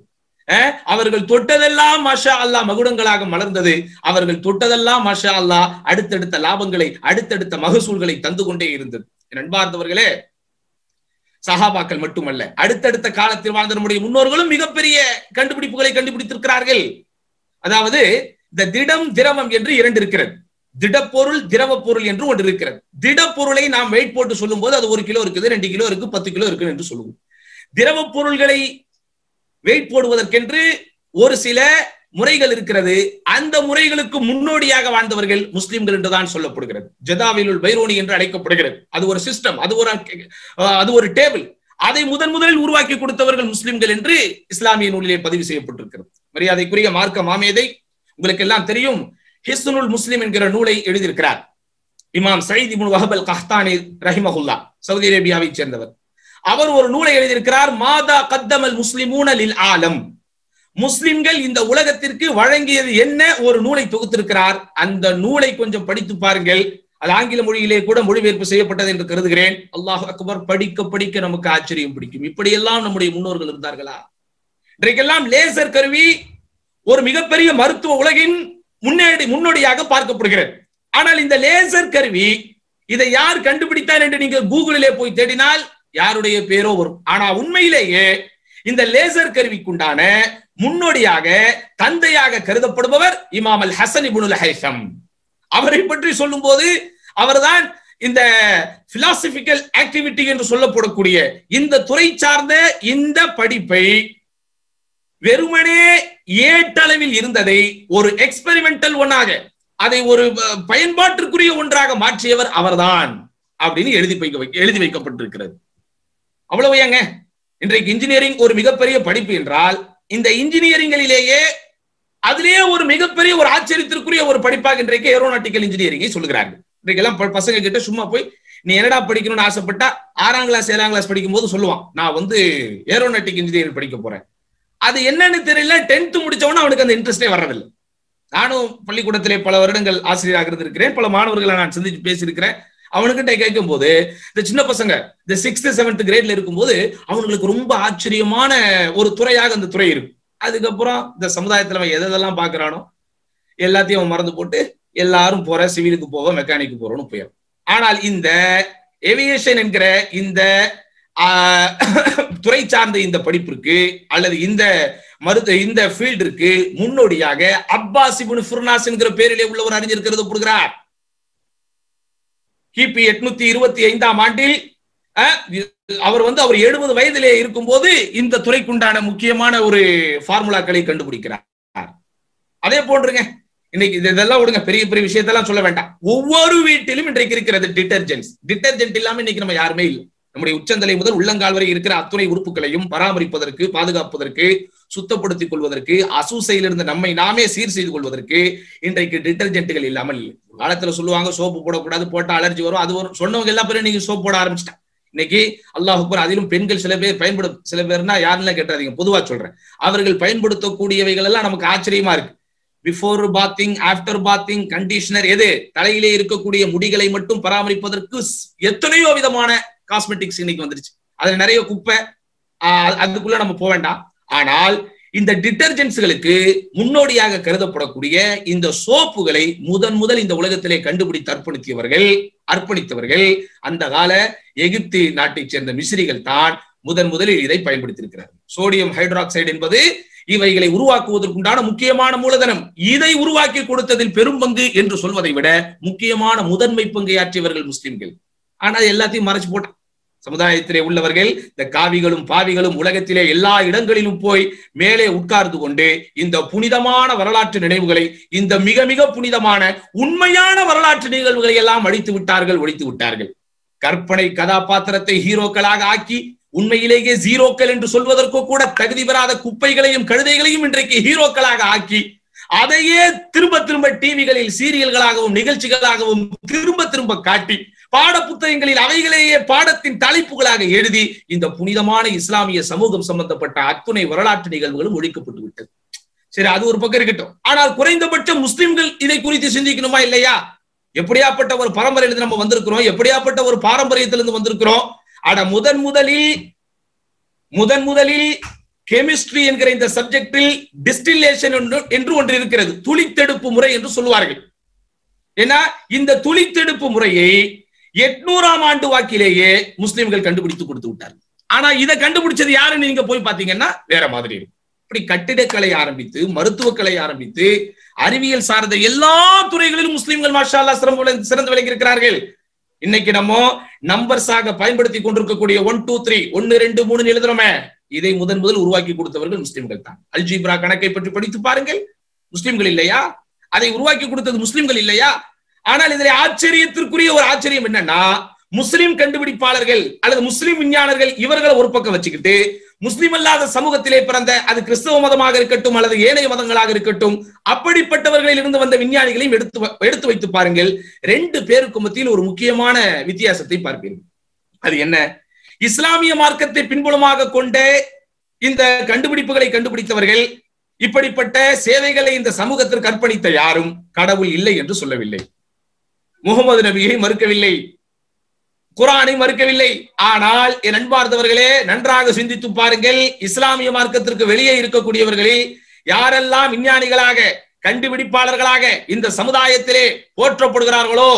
அவர்கள் தொட்டதெல்லாம் மஷா அல்லா மகுடங்களாக மலர்ந்தது அவர்கள் தொட்டதெல்லாம் மஷா அல்லா அடுத்தடுத்த லாபங்களை அடுத்தடுத்த மகசூல்களை தந்து கொண்டே இருந்தது நண்பார்ந்தவர்களே சஹாபாக்கள் மட்டுமல்ல அடுத்தடுத்த காலத்தில் வாழ்ந்த நம்முடைய முன்னோர்களும் மிகப்பெரிய கண்டுபிடிப்புகளை கண்டுபிடித்திருக்கிறார்கள் அதாவது இந்த திடம் திரவம் என்று இரண்டு இருக்கிறது திடப்பொருள் திரவ பொருள் என்று ஒன்று இருக்கிறது திடப்பொருளை நாம் வெயிட் போட்டு சொல்லும் போது அது ஒரு கிலோ இருக்குது ரெண்டு கிலோ இருக்கு பத்து கிலோ இருக்கு என்று சொல்லுவோம் திரவ பொருள்களை வெயிட் போடுவதற்கென்று ஒரு சில முறைகள் இருக்கிறது அந்த முறைகளுக்கு முன்னோடியாக வாழ்ந்தவர்கள் முஸ்லிம்கள் என்றுதான் சொல்லப்படுகிறது ஜதாவிலுள் பைரோனி என்று அழைக்கப்படுகிறது அது ஒரு சிஸ்டம் அது ஒரு அது ஒரு டேபிள் அதை முதன் முதலில் உருவாக்கி கொடுத்தவர்கள் முஸ்லிம்கள் என்று இஸ்லாமிய நூலிலே பதிவு செய்யப்பட்டிருக்கிறது மரியாதைக்குரிய மார்க்க மாமேதை உங்களுக்கு எல்லாம் தெரியும் ஹிஸ்னுல் முஸ்லிம் என்கிற நூலை எழுதியிருக்கிறார் இமாம் சயித் இபுல் வஹபல் கஹ்தானி ரஹிமஹுல்லா சவுதி அரேபியாவை சேர்ந்தவர் அவர் ஒரு நூலை எழுதியிருக்கிறார் மாதா கத்தமல் முஸ்லிமூனலில் ஆலம் முஸ்லிம்கள் இந்த உலகத்திற்கு வழங்கியது என்ன ஒரு நூலை தொகுத்திருக்கிறார் அந்த நூலை கொஞ்சம் படித்து பாருங்கள் அது ஆங்கில மொழியிலே கூட மொழிபெயர்ப்பு செய்யப்பட்டது என்று கருதுகிறேன் அல்லாஹ் அக்பர் படிக்க படிக்க நமக்கு ஆச்சரியம் பிடிக்கும் இப்படியெல்லாம் நம்முடைய முன்னோர்கள் இருந்தார்களா இன்றைக்கெல்லாம் லேசர் கருவி ஒரு மிகப்பெரிய மருத்துவ உலகின் முன்னேடி முன்னோடியாக பார்க்கப்படுகிறது ஆனால் இந்த லேசர் கருவி இதை யார் கண்டுபிடித்தார் என்று நீங்கள் கூகுளிலே போய் தேடினால் யாருடைய பேரோ வரும் ஆனா உண்மையிலேயே இந்த லேசர் கருவிக்குண்டான முன்னோடியாக தந்தையாக கருதப்படுபவர் இமாம் அல் ஹசன் இபுனுல் ஹைசம் அவரை பற்றி சொல்லும் போது அவர்தான் இந்த பிலாசபிக்கல் ஆக்டிவிட்டி என்று சொல்லப்படக்கூடிய இந்த துறை சார்ந்த இந்த படிப்பை வெறுமனே ஏட்டளவில் இருந்ததை ஒரு எக்ஸ்பெரிமெண்டல் ஒன்னாக அதை ஒரு பயன்பாட்டிற்குரிய ஒன்றாக மாற்றியவர் அவர்தான் அப்படின்னு எழுதி வைக்க எழுதி வைக்கப்பட்டிருக்கிறது அவ்வளவு ஏங்க இன்றைக்கு இன்ஜினியரிங் ஒரு மிகப்பெரிய படிப்பு என்றால் இந்த இன்ஜினியரிங்களிலேயே அதிலேயே ஒரு மிகப்பெரிய ஒரு ஆச்சரியத்திற்குரிய ஒரு படிப்பாக இன்றைக்கு ஏரோநாட்டிக்கல் இன்ஜினியரிங்கை சொல்கிறார்கள் இன்றைக்கு எல்லாம் பசங்க கிட்ட சும்மா போய் நீ என்னடா படிக்கணும்னு ஆசைப்பட்டா ஆறாம் கிளாஸ் ஏழாம் கிளாஸ் படிக்கும் போது சொல்லுவான் நான் வந்து ஏரோநாட்டிக் இன்ஜினியரிங் படிக்க போறேன் அது என்னன்னு தெரியல டென்த் முடிச்சவன அவனுக்கு அந்த இன்ட்ரெஸ்டே வர்றதில்லை நானும் பள்ளிக்கூடத்திலே பல வருடங்கள் ஆசிரியராக இருந்திருக்கிறேன் பல மாணவர்களை நான் சந்திச்சு பேசியிருக்கிறேன் அவனுக்கிட்ட கேட்கும் போது இந்த சின்ன பசங்க இந்த சிக்ஸ்த் செவன்த் கிரேட்ல இருக்கும்போது அவங்களுக்கு ரொம்ப ஆச்சரியமான ஒரு துறையாக அந்த துறை இருக்கும் அதுக்கப்புறம் இந்த சமுதாயத்துல அவன் எதெல்லாம் பாக்குறானோ எல்லாத்தையும் அவன் மறந்து போட்டு எல்லாரும் போற சிவிலுக்கு போக மெக்கானிக்கு போறோம்னு போயிடும் ஆனால் இந்த ஏவியேஷன் என்கிற இந்த துறை சார்ந்த இந்த படிப்பிற்கு அல்லது இந்த மருத்துவ இந்த ஃபீல்டிற்கு முன்னோடியாக அப்பாஸ் ஃபுர்னாஸ் என்கிற பேரிலே உள்ளவர் அறிஞ்சிருக்கிறது கொடுக்குறா கிபி எட்நூத்தி இருபத்தி ஐந்தாம் ஆண்டில் அவர் வந்து அவர் எழுபது வயதிலே இருக்கும்போது இந்த துறைக்குண்டான முக்கியமான ஒரு ஃபார்முலாக்களை கண்டுபிடிக்கிறார் அதே போன்றுங்க இன்னைக்கு இதெல்லாம் விடுங்க பெரிய பெரிய விஷயத்தெல்லாம் சொல்ல வேண்டாம் ஒவ்வொரு வீட்டிலும் இன்றைக்கு இருக்கிறது டிட்டர்ஜென்ட்ஸ் டிட்டர்ஜென்ட் இல்லாம இன்னைக்கு நம்ம யாருமே இல்லை நம்முடைய உச்சந்தலை முதல் உள்ளங்கால் வரை இருக்கிற அத்துணை உறுப்புகளையும் பராமரிப்பதற்கு பாதுகாப்பதற்கு சுத்தப்படுத்திக் கொள்வதற்கு அசூசையிலிருந்து நம்மை நாமே சீர் செய்து கொள்வதற்கு இன்றைக்கு டிட்டர்ஜென்ட்டுகள் இல்லாமல் காலத்துல சொல்லுவாங்க சோப்பு போடக்கூடாது போட்டா அலர்ஜி வரும் அது வரும் சொன்னவங்க எல்லா பேரும் நீங்க சோப்பு போட ஆரம்பிச்சிட்டேன் இன்னைக்கு அல்லாஹ் அக்பர் அதிலும் பெண்கள் சில பேர் பயன்படு சில பேர்னா யாருன்னு கேட்டாதீங்க பொதுவா சொல்றேன் அவர்கள் பயன்படுத்தக்கூடியவைகள் எல்லாம் நமக்கு ஆச்சரியமா இருக்கு before bathing after bathing conditioner எது தலையிலே இருக்கக்கூடிய முடிகளை மட்டும் பராமரிப்பதற்கு எத்தனையோ விதமான காஸ்மெட்டிக்ஸ் இன்னைக்கு வந்துருச்சு அதுல நிறைய குப்பை அதுக்குள்ள நம்ம போக வேண்டாம் ஆனால் இந்த டிட்டர்ஜென்ட்ஸ்களுக்கு முன்னோடியாக கருதப்படக்கூடிய இந்த சோப்புகளை முதன் முதல் இந்த உலகத்திலே கண்டுபிடித்து அர்ப்பணித்தவர்கள் அர்ப்பணித்தவர்கள் அந்த கால எகிப்து நாட்டைச் சேர்ந்த மிஸ்ரிகள் தான் முதன் முதலில் இதை பயன்படுத்தியிருக்கிறார் சோடியம் ஹைட்ராக்சைடு என்பது இவைகளை உருவாக்குவதற்குண்டான முக்கியமான மூலதனம் இதை உருவாக்கி கொடுத்ததில் பெரும் பங்கு என்று சொல்வதை விட முக்கியமான முதன்மை பங்கையாற்றியவர்கள் முஸ்லிம்கள் ஆனா எல்லாத்தையும் மறைச்சு போட்ட சமுதாயத்திலே உள்ளவர்கள் இந்த காவிகளும் பாவிகளும் உலகத்திலே எல்லா இடங்களிலும் போய் மேலே உட்கார்ந்து கொண்டு இந்த புனிதமான வரலாற்று நினைவுகளை இந்த மிக மிக புனிதமான உண்மையான வரலாற்று நிகழ்வுகளை எல்லாம் அழித்து விட்டார்கள் ஒழித்து விட்டார்கள் கற்பனை கதாபாத்திரத்தை ஹீரோக்களாக ஆக்கி உண்மையிலேயே ஜீரோக்கள் என்று சொல்வதற்கு கூட தகுதி பெறாத குப்பைகளையும் கழுதைகளையும் இன்றைக்கு ஹீரோக்களாக ஆக்கி அதையே திரும்ப திரும்ப டிவிகளில் சீரியல்களாகவும் நிகழ்ச்சிகளாகவும் திரும்ப திரும்ப காட்டி பாட புத்தகங்களில் அவைகளையே பாடத்தின் தலைப்புகளாக எழுதி இந்த புனிதமான இஸ்லாமிய சமூகம் சம்பந்தப்பட்ட அத்துணை வரலாற்று நிகழ்வுகளும் ஒழிக்கப்பட்டு விட்டது சரி அது ஒரு பக்கம் இருக்கட்டும் ஆனால் குறைந்தபட்சம் முஸ்லிம்கள் இதை குறித்து சிந்திக்கணுமா இல்லையா எப்படியாப்பட்ட ஒரு பரம்பரையிலிருந்து நம்ம வந்திருக்கிறோம் எப்படியாப்பட்ட ஒரு பாரம்பரியத்திலிருந்து வந்திருக்கிறோம் ஆனா முதன் முதலில் முதன் முதலில் கெமிஸ்ட்ரி என்கிற இந்த சப்ஜெக்டில் டிஸ்டில்லேஷன் என்று ஒன்று இருக்கிறது துளித்தெடுப்பு முறை என்று சொல்லுவார்கள் ஏன்னா இந்த துளித்தெடுப்பு முறையை எட்நூறாம் ஆண்டு வாக்கிலேயே முஸ்லிம்கள் கண்டுபிடித்து கொடுத்து விட்டார்கள் ஆனா இதை கண்டுபிடிச்சது யாருன்னு நீங்க போய் பாத்தீங்கன்னா வேற மாதிரி இருக்கும் இப்படி கட்டிடக்கலை ஆரம்பித்து மருத்துவக்கலை ஆரம்பித்து அறிவியல் சார்ந்த எல்லா துறைகளிலும் முஸ்லிம்கள் மாஷா அல்லா சிறந்து சிறந்து விளங்கி இருக்கிறார்கள் இன்னைக்கு நம்ம நம்பர்ஸாக பயன்படுத்தி கொண்டிருக்கக்கூடிய ஒன் டூ த்ரீ ஒன்னு ரெண்டு மூணு எழுதுறோமே இதை முதன் முதல் உருவாக்கி கொடுத்தவர்கள் முஸ்லிம்கள் தான் அல்ஜிப்ரா கணக்கை பற்றி படித்து பாருங்கள் முஸ்லிம்கள் இல்லையா அதை உருவாக்கி கொடுத்தது முஸ்லிம்கள் இல்லையா ஆனால் இதில் ஆச்சரியத்திற்குரிய ஒரு ஆச்சரியம் என்னன்னா முஸ்லிம் கண்டுபிடிப்பாளர்கள் அல்லது முஸ்லிம் விஞ்ஞானர்கள் இவர்களை ஒரு பக்கம் வச்சுக்கிட்டு முஸ்லிம் அல்லாத சமூகத்திலே பிறந்த அது கிறிஸ்தவ மதமாக இருக்கட்டும் அல்லது ஏனைய மதங்களாக இருக்கட்டும் அப்படிப்பட்டவர்களில் இருந்து வந்த விஞ்ஞானிகளையும் எடுத்து எடுத்து வைத்து பாருங்கள் ரெண்டு பேருக்கு மத்தியில் ஒரு முக்கியமான வித்தியாசத்தை பார்ப்பீர்கள் அது என்ன இஸ்லாமிய மார்க்கத்தை பின்புலமாக கொண்ட இந்த கண்டுபிடிப்புகளை கண்டுபிடித்தவர்கள் இப்படிப்பட்ட சேவைகளை இந்த சமூகத்திற்கு அர்ப்பணித்த யாரும் கடவுள் இல்லை என்று சொல்லவில்லை முகமது நபியை மறுக்கவில்லை குரானை மறுக்கவில்லை ஆனால் என் அன்பார்ந்தவர்களே நன்றாக சிந்தித்து பாருங்கள் இஸ்லாமிய மார்க்கத்திற்கு வெளியே இருக்கக்கூடியவர்களில் யாரெல்லாம் விஞ்ஞானிகளாக கண்டுபிடிப்பாளர்களாக இந்த சமுதாயத்திலே போற்றப்படுகிறார்களோ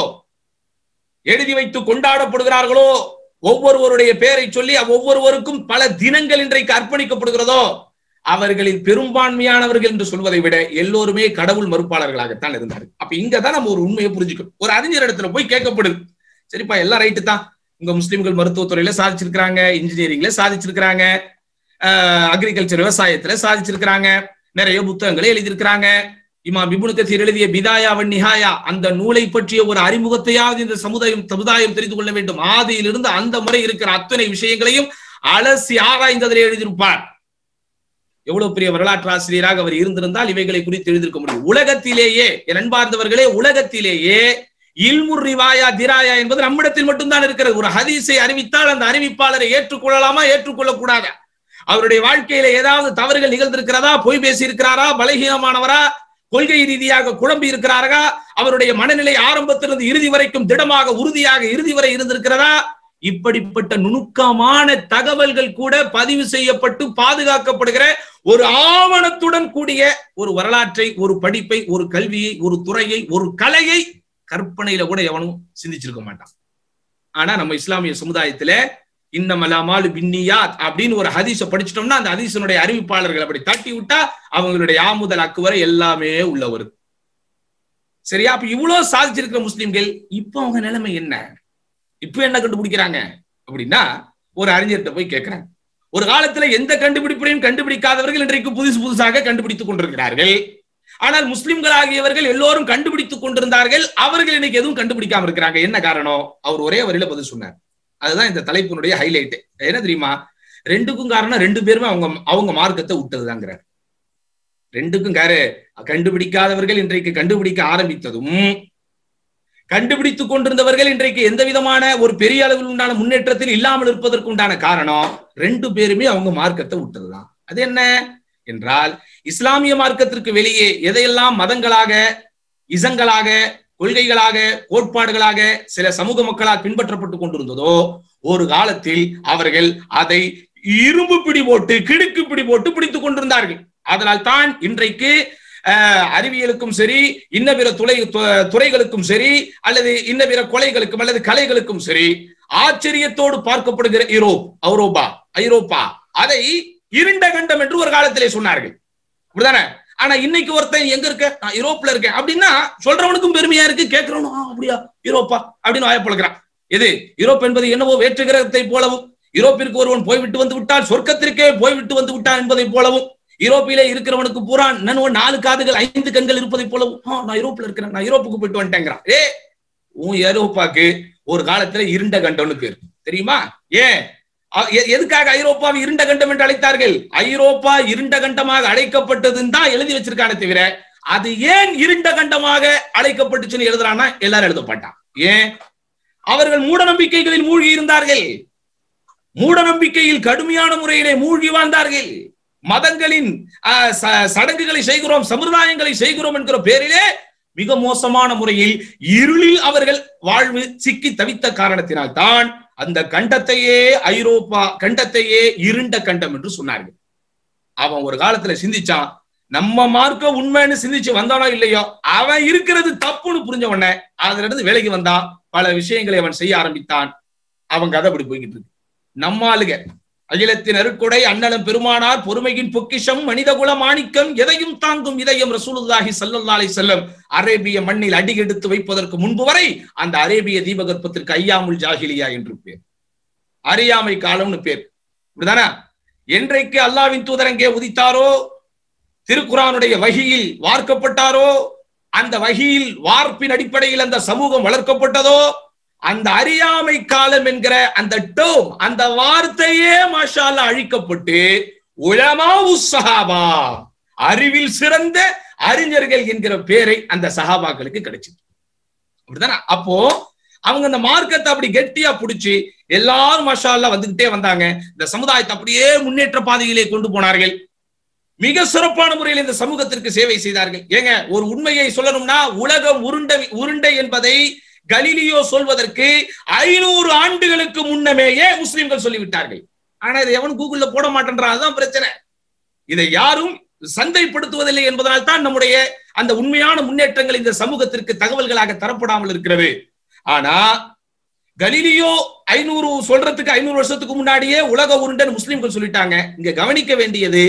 எழுதி வைத்து கொண்டாடப்படுகிறார்களோ ஒவ்வொருவருடைய பெயரை சொல்லி ஒவ்வொருவருக்கும் பல தினங்கள் இன்றைக்கு அர்ப்பணிக்கப்படுகிறதோ அவர்களில் பெரும்பான்மையானவர்கள் என்று சொல்வதை விட எல்லோருமே கடவுள் மறுப்பாளர்களாகத்தான் இருந்தார் அப்ப இங்கதான் நம்ம ஒரு உண்மையை புரிஞ்சுக்கணும் ஒரு அறிஞர் இடத்துல போய் கேட்கப்படுது சரிப்பா எல்லாம் ரைட்டு தான் உங்க முஸ்லிம்கள் மருத்துவத்துறையில சாதிச்சிருக்கிறாங்க இன்ஜினியரிங்ல சாதிச்சிருக்கிறாங்க அக்ரிகல்ச்சர் விவசாயத்துல சாதிச்சிருக்கிறாங்க நிறைய புத்தகங்களை எழுதியிருக்கிறாங்க இமாம் இபுனு கசீர் எழுதிய வன் நிஹாயா அந்த நூலை பற்றிய ஒரு அறிமுகத்தையாவது இந்த சமுதாயம் சமுதாயம் தெரிந்து கொள்ள வேண்டும் ஆதியிலிருந்து அந்த முறை இருக்கிற அத்தனை விஷயங்களையும் அலசி ஆராய்ந்ததிலே எழுதியிருப்பார் எவ்வளவு பெரிய வரலாற்று ஆசிரியராக அவர் இருந்திருந்தால் இவைகளை குறித்து எழுதியிருக்க முடியும் உலகத்திலேயே நண்பார்ந்தவர்களே உலகத்திலேயே இல்முர் திராயா என்பது நம்மிடத்தில் மட்டும்தான் இருக்கிறது ஒரு ஹதீஸை அறிவித்தால் அந்த அறிவிப்பாளரை ஏற்றுக்கொள்ளலாமா ஏற்றுக்கொள்ள கூடாதா அவருடைய வாழ்க்கையில ஏதாவது தவறுகள் நிகழ்ந்திருக்கிறதா பொய் பேசி இருக்கிறாரா பலகீனமானவரா கொள்கை ரீதியாக குழம்பி இருக்கிறார்களா அவருடைய மனநிலை ஆரம்பத்திலிருந்து இறுதி வரைக்கும் திடமாக உறுதியாக இறுதி வரை இருந்திருக்கிறதா இப்படிப்பட்ட நுணுக்கமான தகவல்கள் கூட பதிவு செய்யப்பட்டு பாதுகாக்கப்படுகிற ஒரு ஆவணத்துடன் கூடிய ஒரு வரலாற்றை ஒரு படிப்பை ஒரு கல்வியை ஒரு துறையை ஒரு கலையை கற்பனையில கூட எவனும் சிந்திச்சிருக்க மாட்டான் ஆனா நம்ம இஸ்லாமிய சமுதாயத்துல இந்த மலாமால் பின்னியாத் அப்படின்னு ஒரு ஹதீச படிச்சிட்டோம்னா அந்த ஹதீசனுடைய அறிவிப்பாளர்கள் அப்படி தட்டி விட்டா அவங்களுடைய ஆமுதல் அக்குவரை எல்லாமே உள்ள வருது சரியா அப்ப இவ்வளவு சாதிச்சிருக்கிற முஸ்லிம்கள் இப்போ அவங்க நிலைமை என்ன இப்ப என்ன கண்டுபிடிக்கிறாங்க அப்படின்னா ஒரு அறிஞர்கிட்ட போய் கேட்கிறாங்க ஒரு காலத்துல எந்த கண்டுபிடிப்பையும் கண்டுபிடிக்காதவர்கள் இன்றைக்கு புதுசு புதுசாக கண்டுபிடித்துக் கொண்டிருக்கிறார்கள் ஆனால் முஸ்லிம்கள் ஆகியவர்கள் எல்லோரும் கண்டுபிடித்துக் கொண்டிருந்தார்கள் அவர்கள் இன்னைக்கு எதுவும் கண்டுபிடிக்காம இருக்கிறாங்க என்ன காரணம் அவர் ஒரே வரியில பதில் சொன்னார் அதுதான் இந்த தலைப்பினுடைய ஹைலைட் என்ன தெரியுமா ரெண்டுக்கும் காரணம் ரெண்டு பேருமே அவங்க அவங்க மார்க்கத்தை விட்டதுதாங்கிறார் ரெண்டுக்கும் காரு கண்டுபிடிக்காதவர்கள் இன்றைக்கு கண்டுபிடிக்க ஆரம்பித்ததும் கண்டுபிடித்துக் கொண்டிருந்தவர்கள் இன்றைக்கு எந்த விதமான ஒரு பெரிய அளவில் உண்டான முன்னேற்றத்தில் இல்லாமல் இருப்பதற்குண்டான காரணம் ரெண்டு பேருமே அவங்க மார்க்கத்தை விட்டதுதான் அது என்ன என்றால் இஸ்லாமிய மார்க்கத்திற்கு வெளியே எதையெல்லாம் மதங்களாக இசங்களாக கொள்கைகளாக கோட்பாடுகளாக சில சமூக மக்களால் பின்பற்றப்பட்டு கொண்டிருந்ததோ ஒரு காலத்தில் அவர்கள் அதை இரும்பு பிடி போட்டு கிடுக்கு பிடி போட்டு பிடித்துக் கொண்டிருந்தார்கள் அதனால் தான் இன்றைக்கு அறிவியலுக்கும் சரி இன்ன பிற துளை துறைகளுக்கும் சரி அல்லது இன்ன பிற கொலைகளுக்கும் அல்லது கலைகளுக்கும் சரி ஆச்சரியத்தோடு பார்க்கப்படுகிற ஐரோப் ஐரோப்பா ஐரோப்பா அதை இருண்ட கண்டம் என்று ஒரு காலத்திலே சொன்னார்கள் அப்படிதானே ஆனா இன்னைக்கு ஒருத்தன் எங்க இருக்க நான் யூரோப்ல இருக்கேன் அப்படின்னா சொல்றவனுக்கும் பெருமையா இருக்கு கேட்கறவனும் அப்படியா யூரோப்பா அப்படின்னு வாய்ப்பழுக்கிறான் எது யூரோப் என்பது என்னவோ வேற்று கிரகத்தை போலவும் யூரோப்பிற்கு ஒருவன் போய்விட்டு வந்து விட்டான் சொர்க்கத்திற்கே போய்விட்டு வந்து விட்டான் என்பதை போலவும் யூரோப்பிலே இருக்கிறவனுக்கு பூரா நன்வன் நாலு காதுகள் ஐந்து கண்கள் இருப்பதை போலவும் நான் யூரோப்ல இருக்கிறேன் நான் யூரோப்புக்கு போயிட்டு வந்துட்டேங்கிறான் ஏ உன் யூரோப்பாக்கு ஒரு காலத்துல இருண்ட கண்டவனுக்கு தெரியுமா ஏன் எதுக்காக ஐரோப்பாவை இருண்ட கண்டம் என்று அழைத்தார்கள் ஐரோப்பா இருண்ட கண்டமாக அழைக்கப்பட்டதுன்னு தான் எழுதி வச்சிருக்கானே தவிர அது ஏன் இருண்ட கண்டமாக அழைக்கப்பட்டுச்சுன்னு எழுதுறான்னா எல்லாரும் எழுதப்பட்டான் ஏன் அவர்கள் மூட நம்பிக்கைகளில் மூழ்கி இருந்தார்கள் மூட நம்பிக்கையில் கடுமையான முறையிலே மூழ்கி வாழ்ந்தார்கள் மதங்களின் சடங்குகளை செய்கிறோம் சமுதாயங்களை செய்கிறோம் என்கிற பேரிலே மிக மோசமான முறையில் இருளில் அவர்கள் வாழ்வு சிக்கி தவித்த காரணத்தினால் தான் அந்த கண்டத்தையே ஐரோப்பா கண்டத்தையே இருண்ட கண்டம் என்று சொன்னார்கள் அவன் ஒரு காலத்துல சிந்திச்சான் நம்ம மார்க்க உண்மைன்னு சிந்திச்சு வந்தானோ இல்லையோ அவன் இருக்கிறது தப்புன்னு புரிஞ்ச உடனே அதுல இருந்து விலகி வந்தான் பல விஷயங்களை அவன் செய்ய ஆரம்பித்தான் அவன் கதை அப்படி போய்கிட்டு இருக்கு நம்மாளுக அகிலத்தின் அருக்குடை அண்ணலம் பெருமானார் பொறுமையின் பொக்கிஷம் மனிதகுல மாணிக்கம் எதையும் தாங்கும் இதயம் ரசூலுல்லாஹி சல்லல்லாலை செல்லம் அரேபிய மண்ணில் அடி எடுத்து வைப்பதற்கு முன்பு வரை அந்த அரேபிய தீபகற்பத்திற்கு ஐயாமுல் ஜாகிலியா என்று பேர் அறியாமை காலம்னு பேர் இப்படிதானா என்றைக்கு அல்லாவின் தூதர் அங்கே உதித்தாரோ திருக்குறானுடைய வகையில் வார்க்கப்பட்டாரோ அந்த வகையில் வார்ப்பின் அடிப்படையில் அந்த சமூகம் வளர்க்கப்பட்டதோ அந்த அறியாமை காலம் என்கிற அந்த டோம் அந்த வார்த்தையே மாஷால அழிக்கப்பட்டு உலமா உசஹாபா அறிவில் சிறந்த அறிஞர்கள் என்கிற பேரை அந்த சஹாபாக்களுக்கு கிடைச்சது அப்படித்தானே அப்போ அவங்க அந்த மார்க்கத்தை அப்படி கெட்டியா புடிச்சு எல்லாரும் மஷால வந்துகிட்டே வந்தாங்க இந்த சமுதாயத்தை அப்படியே முன்னேற்ற பாதையிலே கொண்டு போனார்கள் மிக சிறப்பான முறையில் இந்த சமூகத்திற்கு சேவை செய்தார்கள் ஏங்க ஒரு உண்மையை சொல்லணும்னா உலகம் உருண்டை உருண்டை என்பதை கலீலியோ சொல்வதற்கு ஐநூறு ஆண்டுகளுக்கு முன்னமேயே முஸ்லிம்கள் சொல்லிவிட்டார்கள் ஆனா இதை எவன் கூகுள்ல போட மாட்டேன்றான் அதுதான் பிரச்சனை இதை யாரும் சந்தைப்படுத்துவதில்லை என்பதனால் தான் நம்முடைய அந்த உண்மையான முன்னேற்றங்கள் இந்த சமூகத்திற்கு தகவல்களாக தரப்படாமல் இருக்கிறது ஆனா கலீலியோ ஐநூறு சொல்றதுக்கு ஐநூறு வருஷத்துக்கு முன்னாடியே உலக உருண்டன் முஸ்லிம்கள் சொல்லிட்டாங்க இங்க கவனிக்க வேண்டியது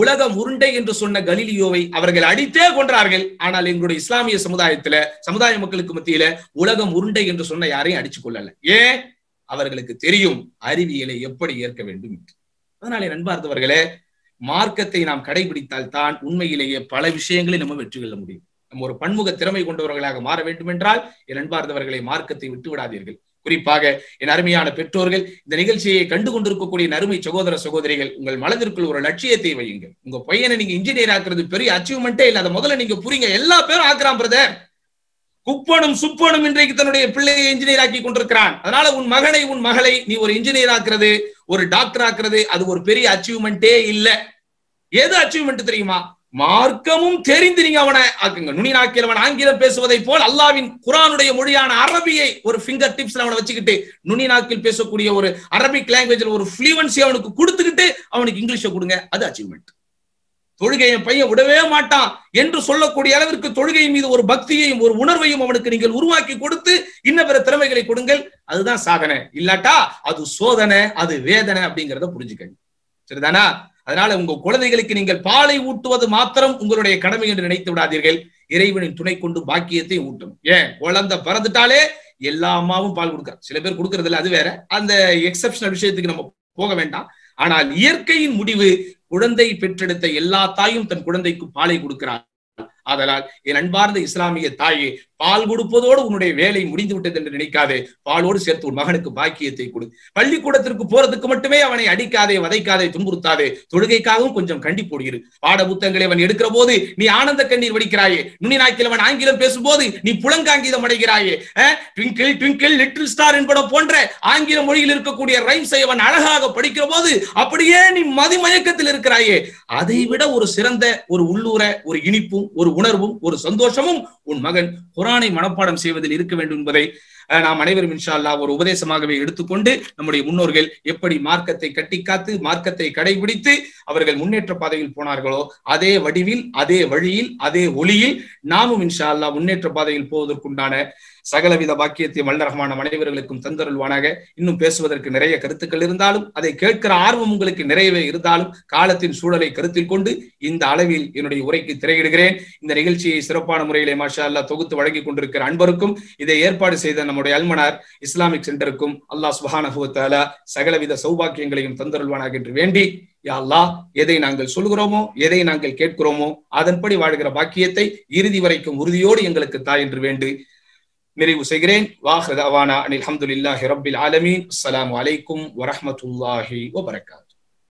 உலகம் உருண்டை என்று சொன்ன கலிலியோவை அவர்கள் அடித்தே கொன்றார்கள் ஆனால் எங்களுடைய இஸ்லாமிய சமுதாயத்துல சமுதாய மக்களுக்கு மத்தியில உலகம் உருண்டை என்று சொன்ன யாரையும் அடிச்சு கொள்ளல ஏன் அவர்களுக்கு தெரியும் அறிவியலை எப்படி ஏற்க வேண்டும் என்று அதனாலே நண்பார்ந்தவர்களே மார்க்கத்தை நாம் கடைபிடித்தால் தான் உண்மையிலேயே பல விஷயங்களை நம்ம வெற்றி கொள்ள முடியும் நம்ம ஒரு பன்முக திறமை கொண்டவர்களாக மாற வேண்டும் என்றால் என் நண்பார்ந்தவர்களை மார்க்கத்தை விட்டு விடாதீர்கள் குறிப்பாக என் அருமையான பெற்றோர்கள் இந்த நிகழ்ச்சியை கண்டு கொண்டிருக்கக்கூடிய அருமை சகோதர சகோதரிகள் உங்கள் மனதிற்குள் ஒரு லட்சியத்தை வையுங்கள் உங்க பையனை நீங்க இன்ஜினியர் ஆக்குறது பெரிய அச்சீவ்மெண்டே இல்லை அதை முதல்ல நீங்க புரியுங்க எல்லா பேரும் ஆக்குறான் பிரதர் குப்பனும் சுப்பனும் இன்றைக்கு தன்னுடைய பிள்ளையை இன்ஜினியர் ஆக்கி கொண்டிருக்கிறான் அதனால உன் மகனை உன் மகளை நீ ஒரு இன்ஜினியர் ஆக்குறது ஒரு டாக்டர் ஆக்குறது அது ஒரு பெரிய அச்சீவ்மெண்ட்டே இல்லை எது அச்சீவ்மெண்ட் தெரியுமா மார்க்கமும் தெரிந்து நீங்க அவனை ஆக்குங்க நுனி அவன் ஆங்கிலம் பேசுவதை போல் அல்லாவின் குரானுடைய மொழியான அரபியை ஒரு ஃபிங்கர் டிப்ஸ்ல அவனை வச்சுக்கிட்டு நுனி நாக்கில் பேசக்கூடிய ஒரு அரபிக் லாங்குவேஜ்ல ஒரு ஃபிளூவன்சி அவனுக்கு கொடுத்துக்கிட்டு அவனுக்கு இங்கிலீஷை கொடுங்க அது அச்சீவ்மெண்ட் என் பையன் விடவே மாட்டான் என்று சொல்லக்கூடிய அளவிற்கு தொழுகை மீது ஒரு பக்தியையும் ஒரு உணர்வையும் அவனுக்கு நீங்கள் உருவாக்கி கொடுத்து இன்ன பிற திறமைகளை கொடுங்கள் அதுதான் சாதனை இல்லாட்டா அது சோதனை அது வேதனை அப்படிங்கிறத புரிஞ்சுக்கங்க சரிதானா அதனால உங்கள் குழந்தைகளுக்கு நீங்கள் பாலை ஊட்டுவது மாத்திரம் உங்களுடைய கடமை என்று நினைத்து விடாதீர்கள் இறைவனின் துணை கொண்டு பாக்கியத்தை ஊட்டும் ஏன் குழந்தை பறந்துட்டாலே எல்லா அம்மாவும் பால் கொடுக்குறாங்க சில பேர் கொடுக்கறது இல்லை அது வேற அந்த எக்ஸப்ஷனல் விஷயத்துக்கு நம்ம போக வேண்டாம் ஆனால் இயற்கையின் முடிவு குழந்தை பெற்றெடுத்த எல்லா தாயும் தன் குழந்தைக்கு பாலை கொடுக்கிறார் ஆதலால் என் அன்பார்ந்த இஸ்லாமிய தாயே பால் கொடுப்பதோடு உன்னுடைய வேலை முடிந்து விட்டது என்று நினைக்காதே பாலோடு சேர்த்து உன் மகனுக்கு பாக்கியத்தை கொடு பள்ளிக்கூடத்திற்கு போறதுக்கு மட்டுமே அவனை அடிக்காதே வதைக்காதே துன்புறுத்தாதே தொழுகைக்காகவும் கொஞ்சம் கண்டிப்போடு இரு பாட புத்தகங்களை அவன் எடுக்கிற போது நீ ஆனந்த கண்ணீர் வடிக்கிறாயே நுனி நாய்க்கில் அவன் ஆங்கிலம் பேசும்போது நீ புலங்காங்கிதம் அடைகிறாயே ட்விங்கிள் ட்விங்கிள் லிட்டில் ஸ்டார் என்பட போன்ற ஆங்கில மொழியில் இருக்கக்கூடிய ரைம்ஸை அவன் அழகாக படிக்கிற போது அப்படியே நீ மதிமயக்கத்தில் இருக்கிறாயே அதை விட ஒரு சிறந்த ஒரு உள்ளூர ஒரு இனிப்பும் ஒரு உணர்வும் ஒரு சந்தோஷமும் உன் மகன் குரானை மனப்பாடம் செய்வதில் இருக்க வேண்டும் என்பதை நாம் அனைவரும் இன்ஷா ஒரு உபதேசமாகவே எடுத்துக்கொண்டு நம்முடைய முன்னோர்கள் எப்படி மார்க்கத்தை கட்டி காத்து மார்க்கத்தை கடைபிடித்து அவர்கள் முன்னேற்ற பாதையில் போனார்களோ அதே வடிவில் அதே வழியில் அதே ஒளியில் நாமும் இன்ஷா அல்லா முன்னேற்ற பாதையில் போவதற்குண்டான சகலவித பாக்கியத்தை வல்லரகமான ரஹமான தந்தருள்வானாக இன்னும் பேசுவதற்கு நிறைய கருத்துக்கள் இருந்தாலும் அதை கேட்கிற ஆர்வம் உங்களுக்கு நிறையவே இருந்தாலும் காலத்தின் சூழலை கருத்தில் கொண்டு இந்த அளவில் என்னுடைய உரைக்கு திரையிடுகிறேன் இந்த நிகழ்ச்சியை சிறப்பான முறையிலே மாஷா அல்லா தொகுத்து வழங்கி கொண்டிருக்கிற அன்பருக்கும் இதை ஏற்பாடு செய்த நம்முடைய அல்மனார் இஸ்லாமிக் சென்டருக்கும் அல்லாஹ் சுபானகுவத்தாலா சகலவித சௌபாக்கியங்களையும் தந்தருள்வானாக என்று வேண்டி யா எதை நாங்கள் சொல்கிறோமோ எதை நாங்கள் கேட்கிறோமோ அதன்படி வாழ்கிற பாக்கியத்தை இறுதி வரைக்கும் உறுதியோடு எங்களுக்கு தாய் என்று வேண்டு நிறைவு செய்கிறேன் வாஹ்ரதாவானா அனில் அஹமதுல்லாஹி ரபில் ஆலமீன் அஸ்லாம் வலைக்கும் வரமத்துல்லாஹி வபரகாத்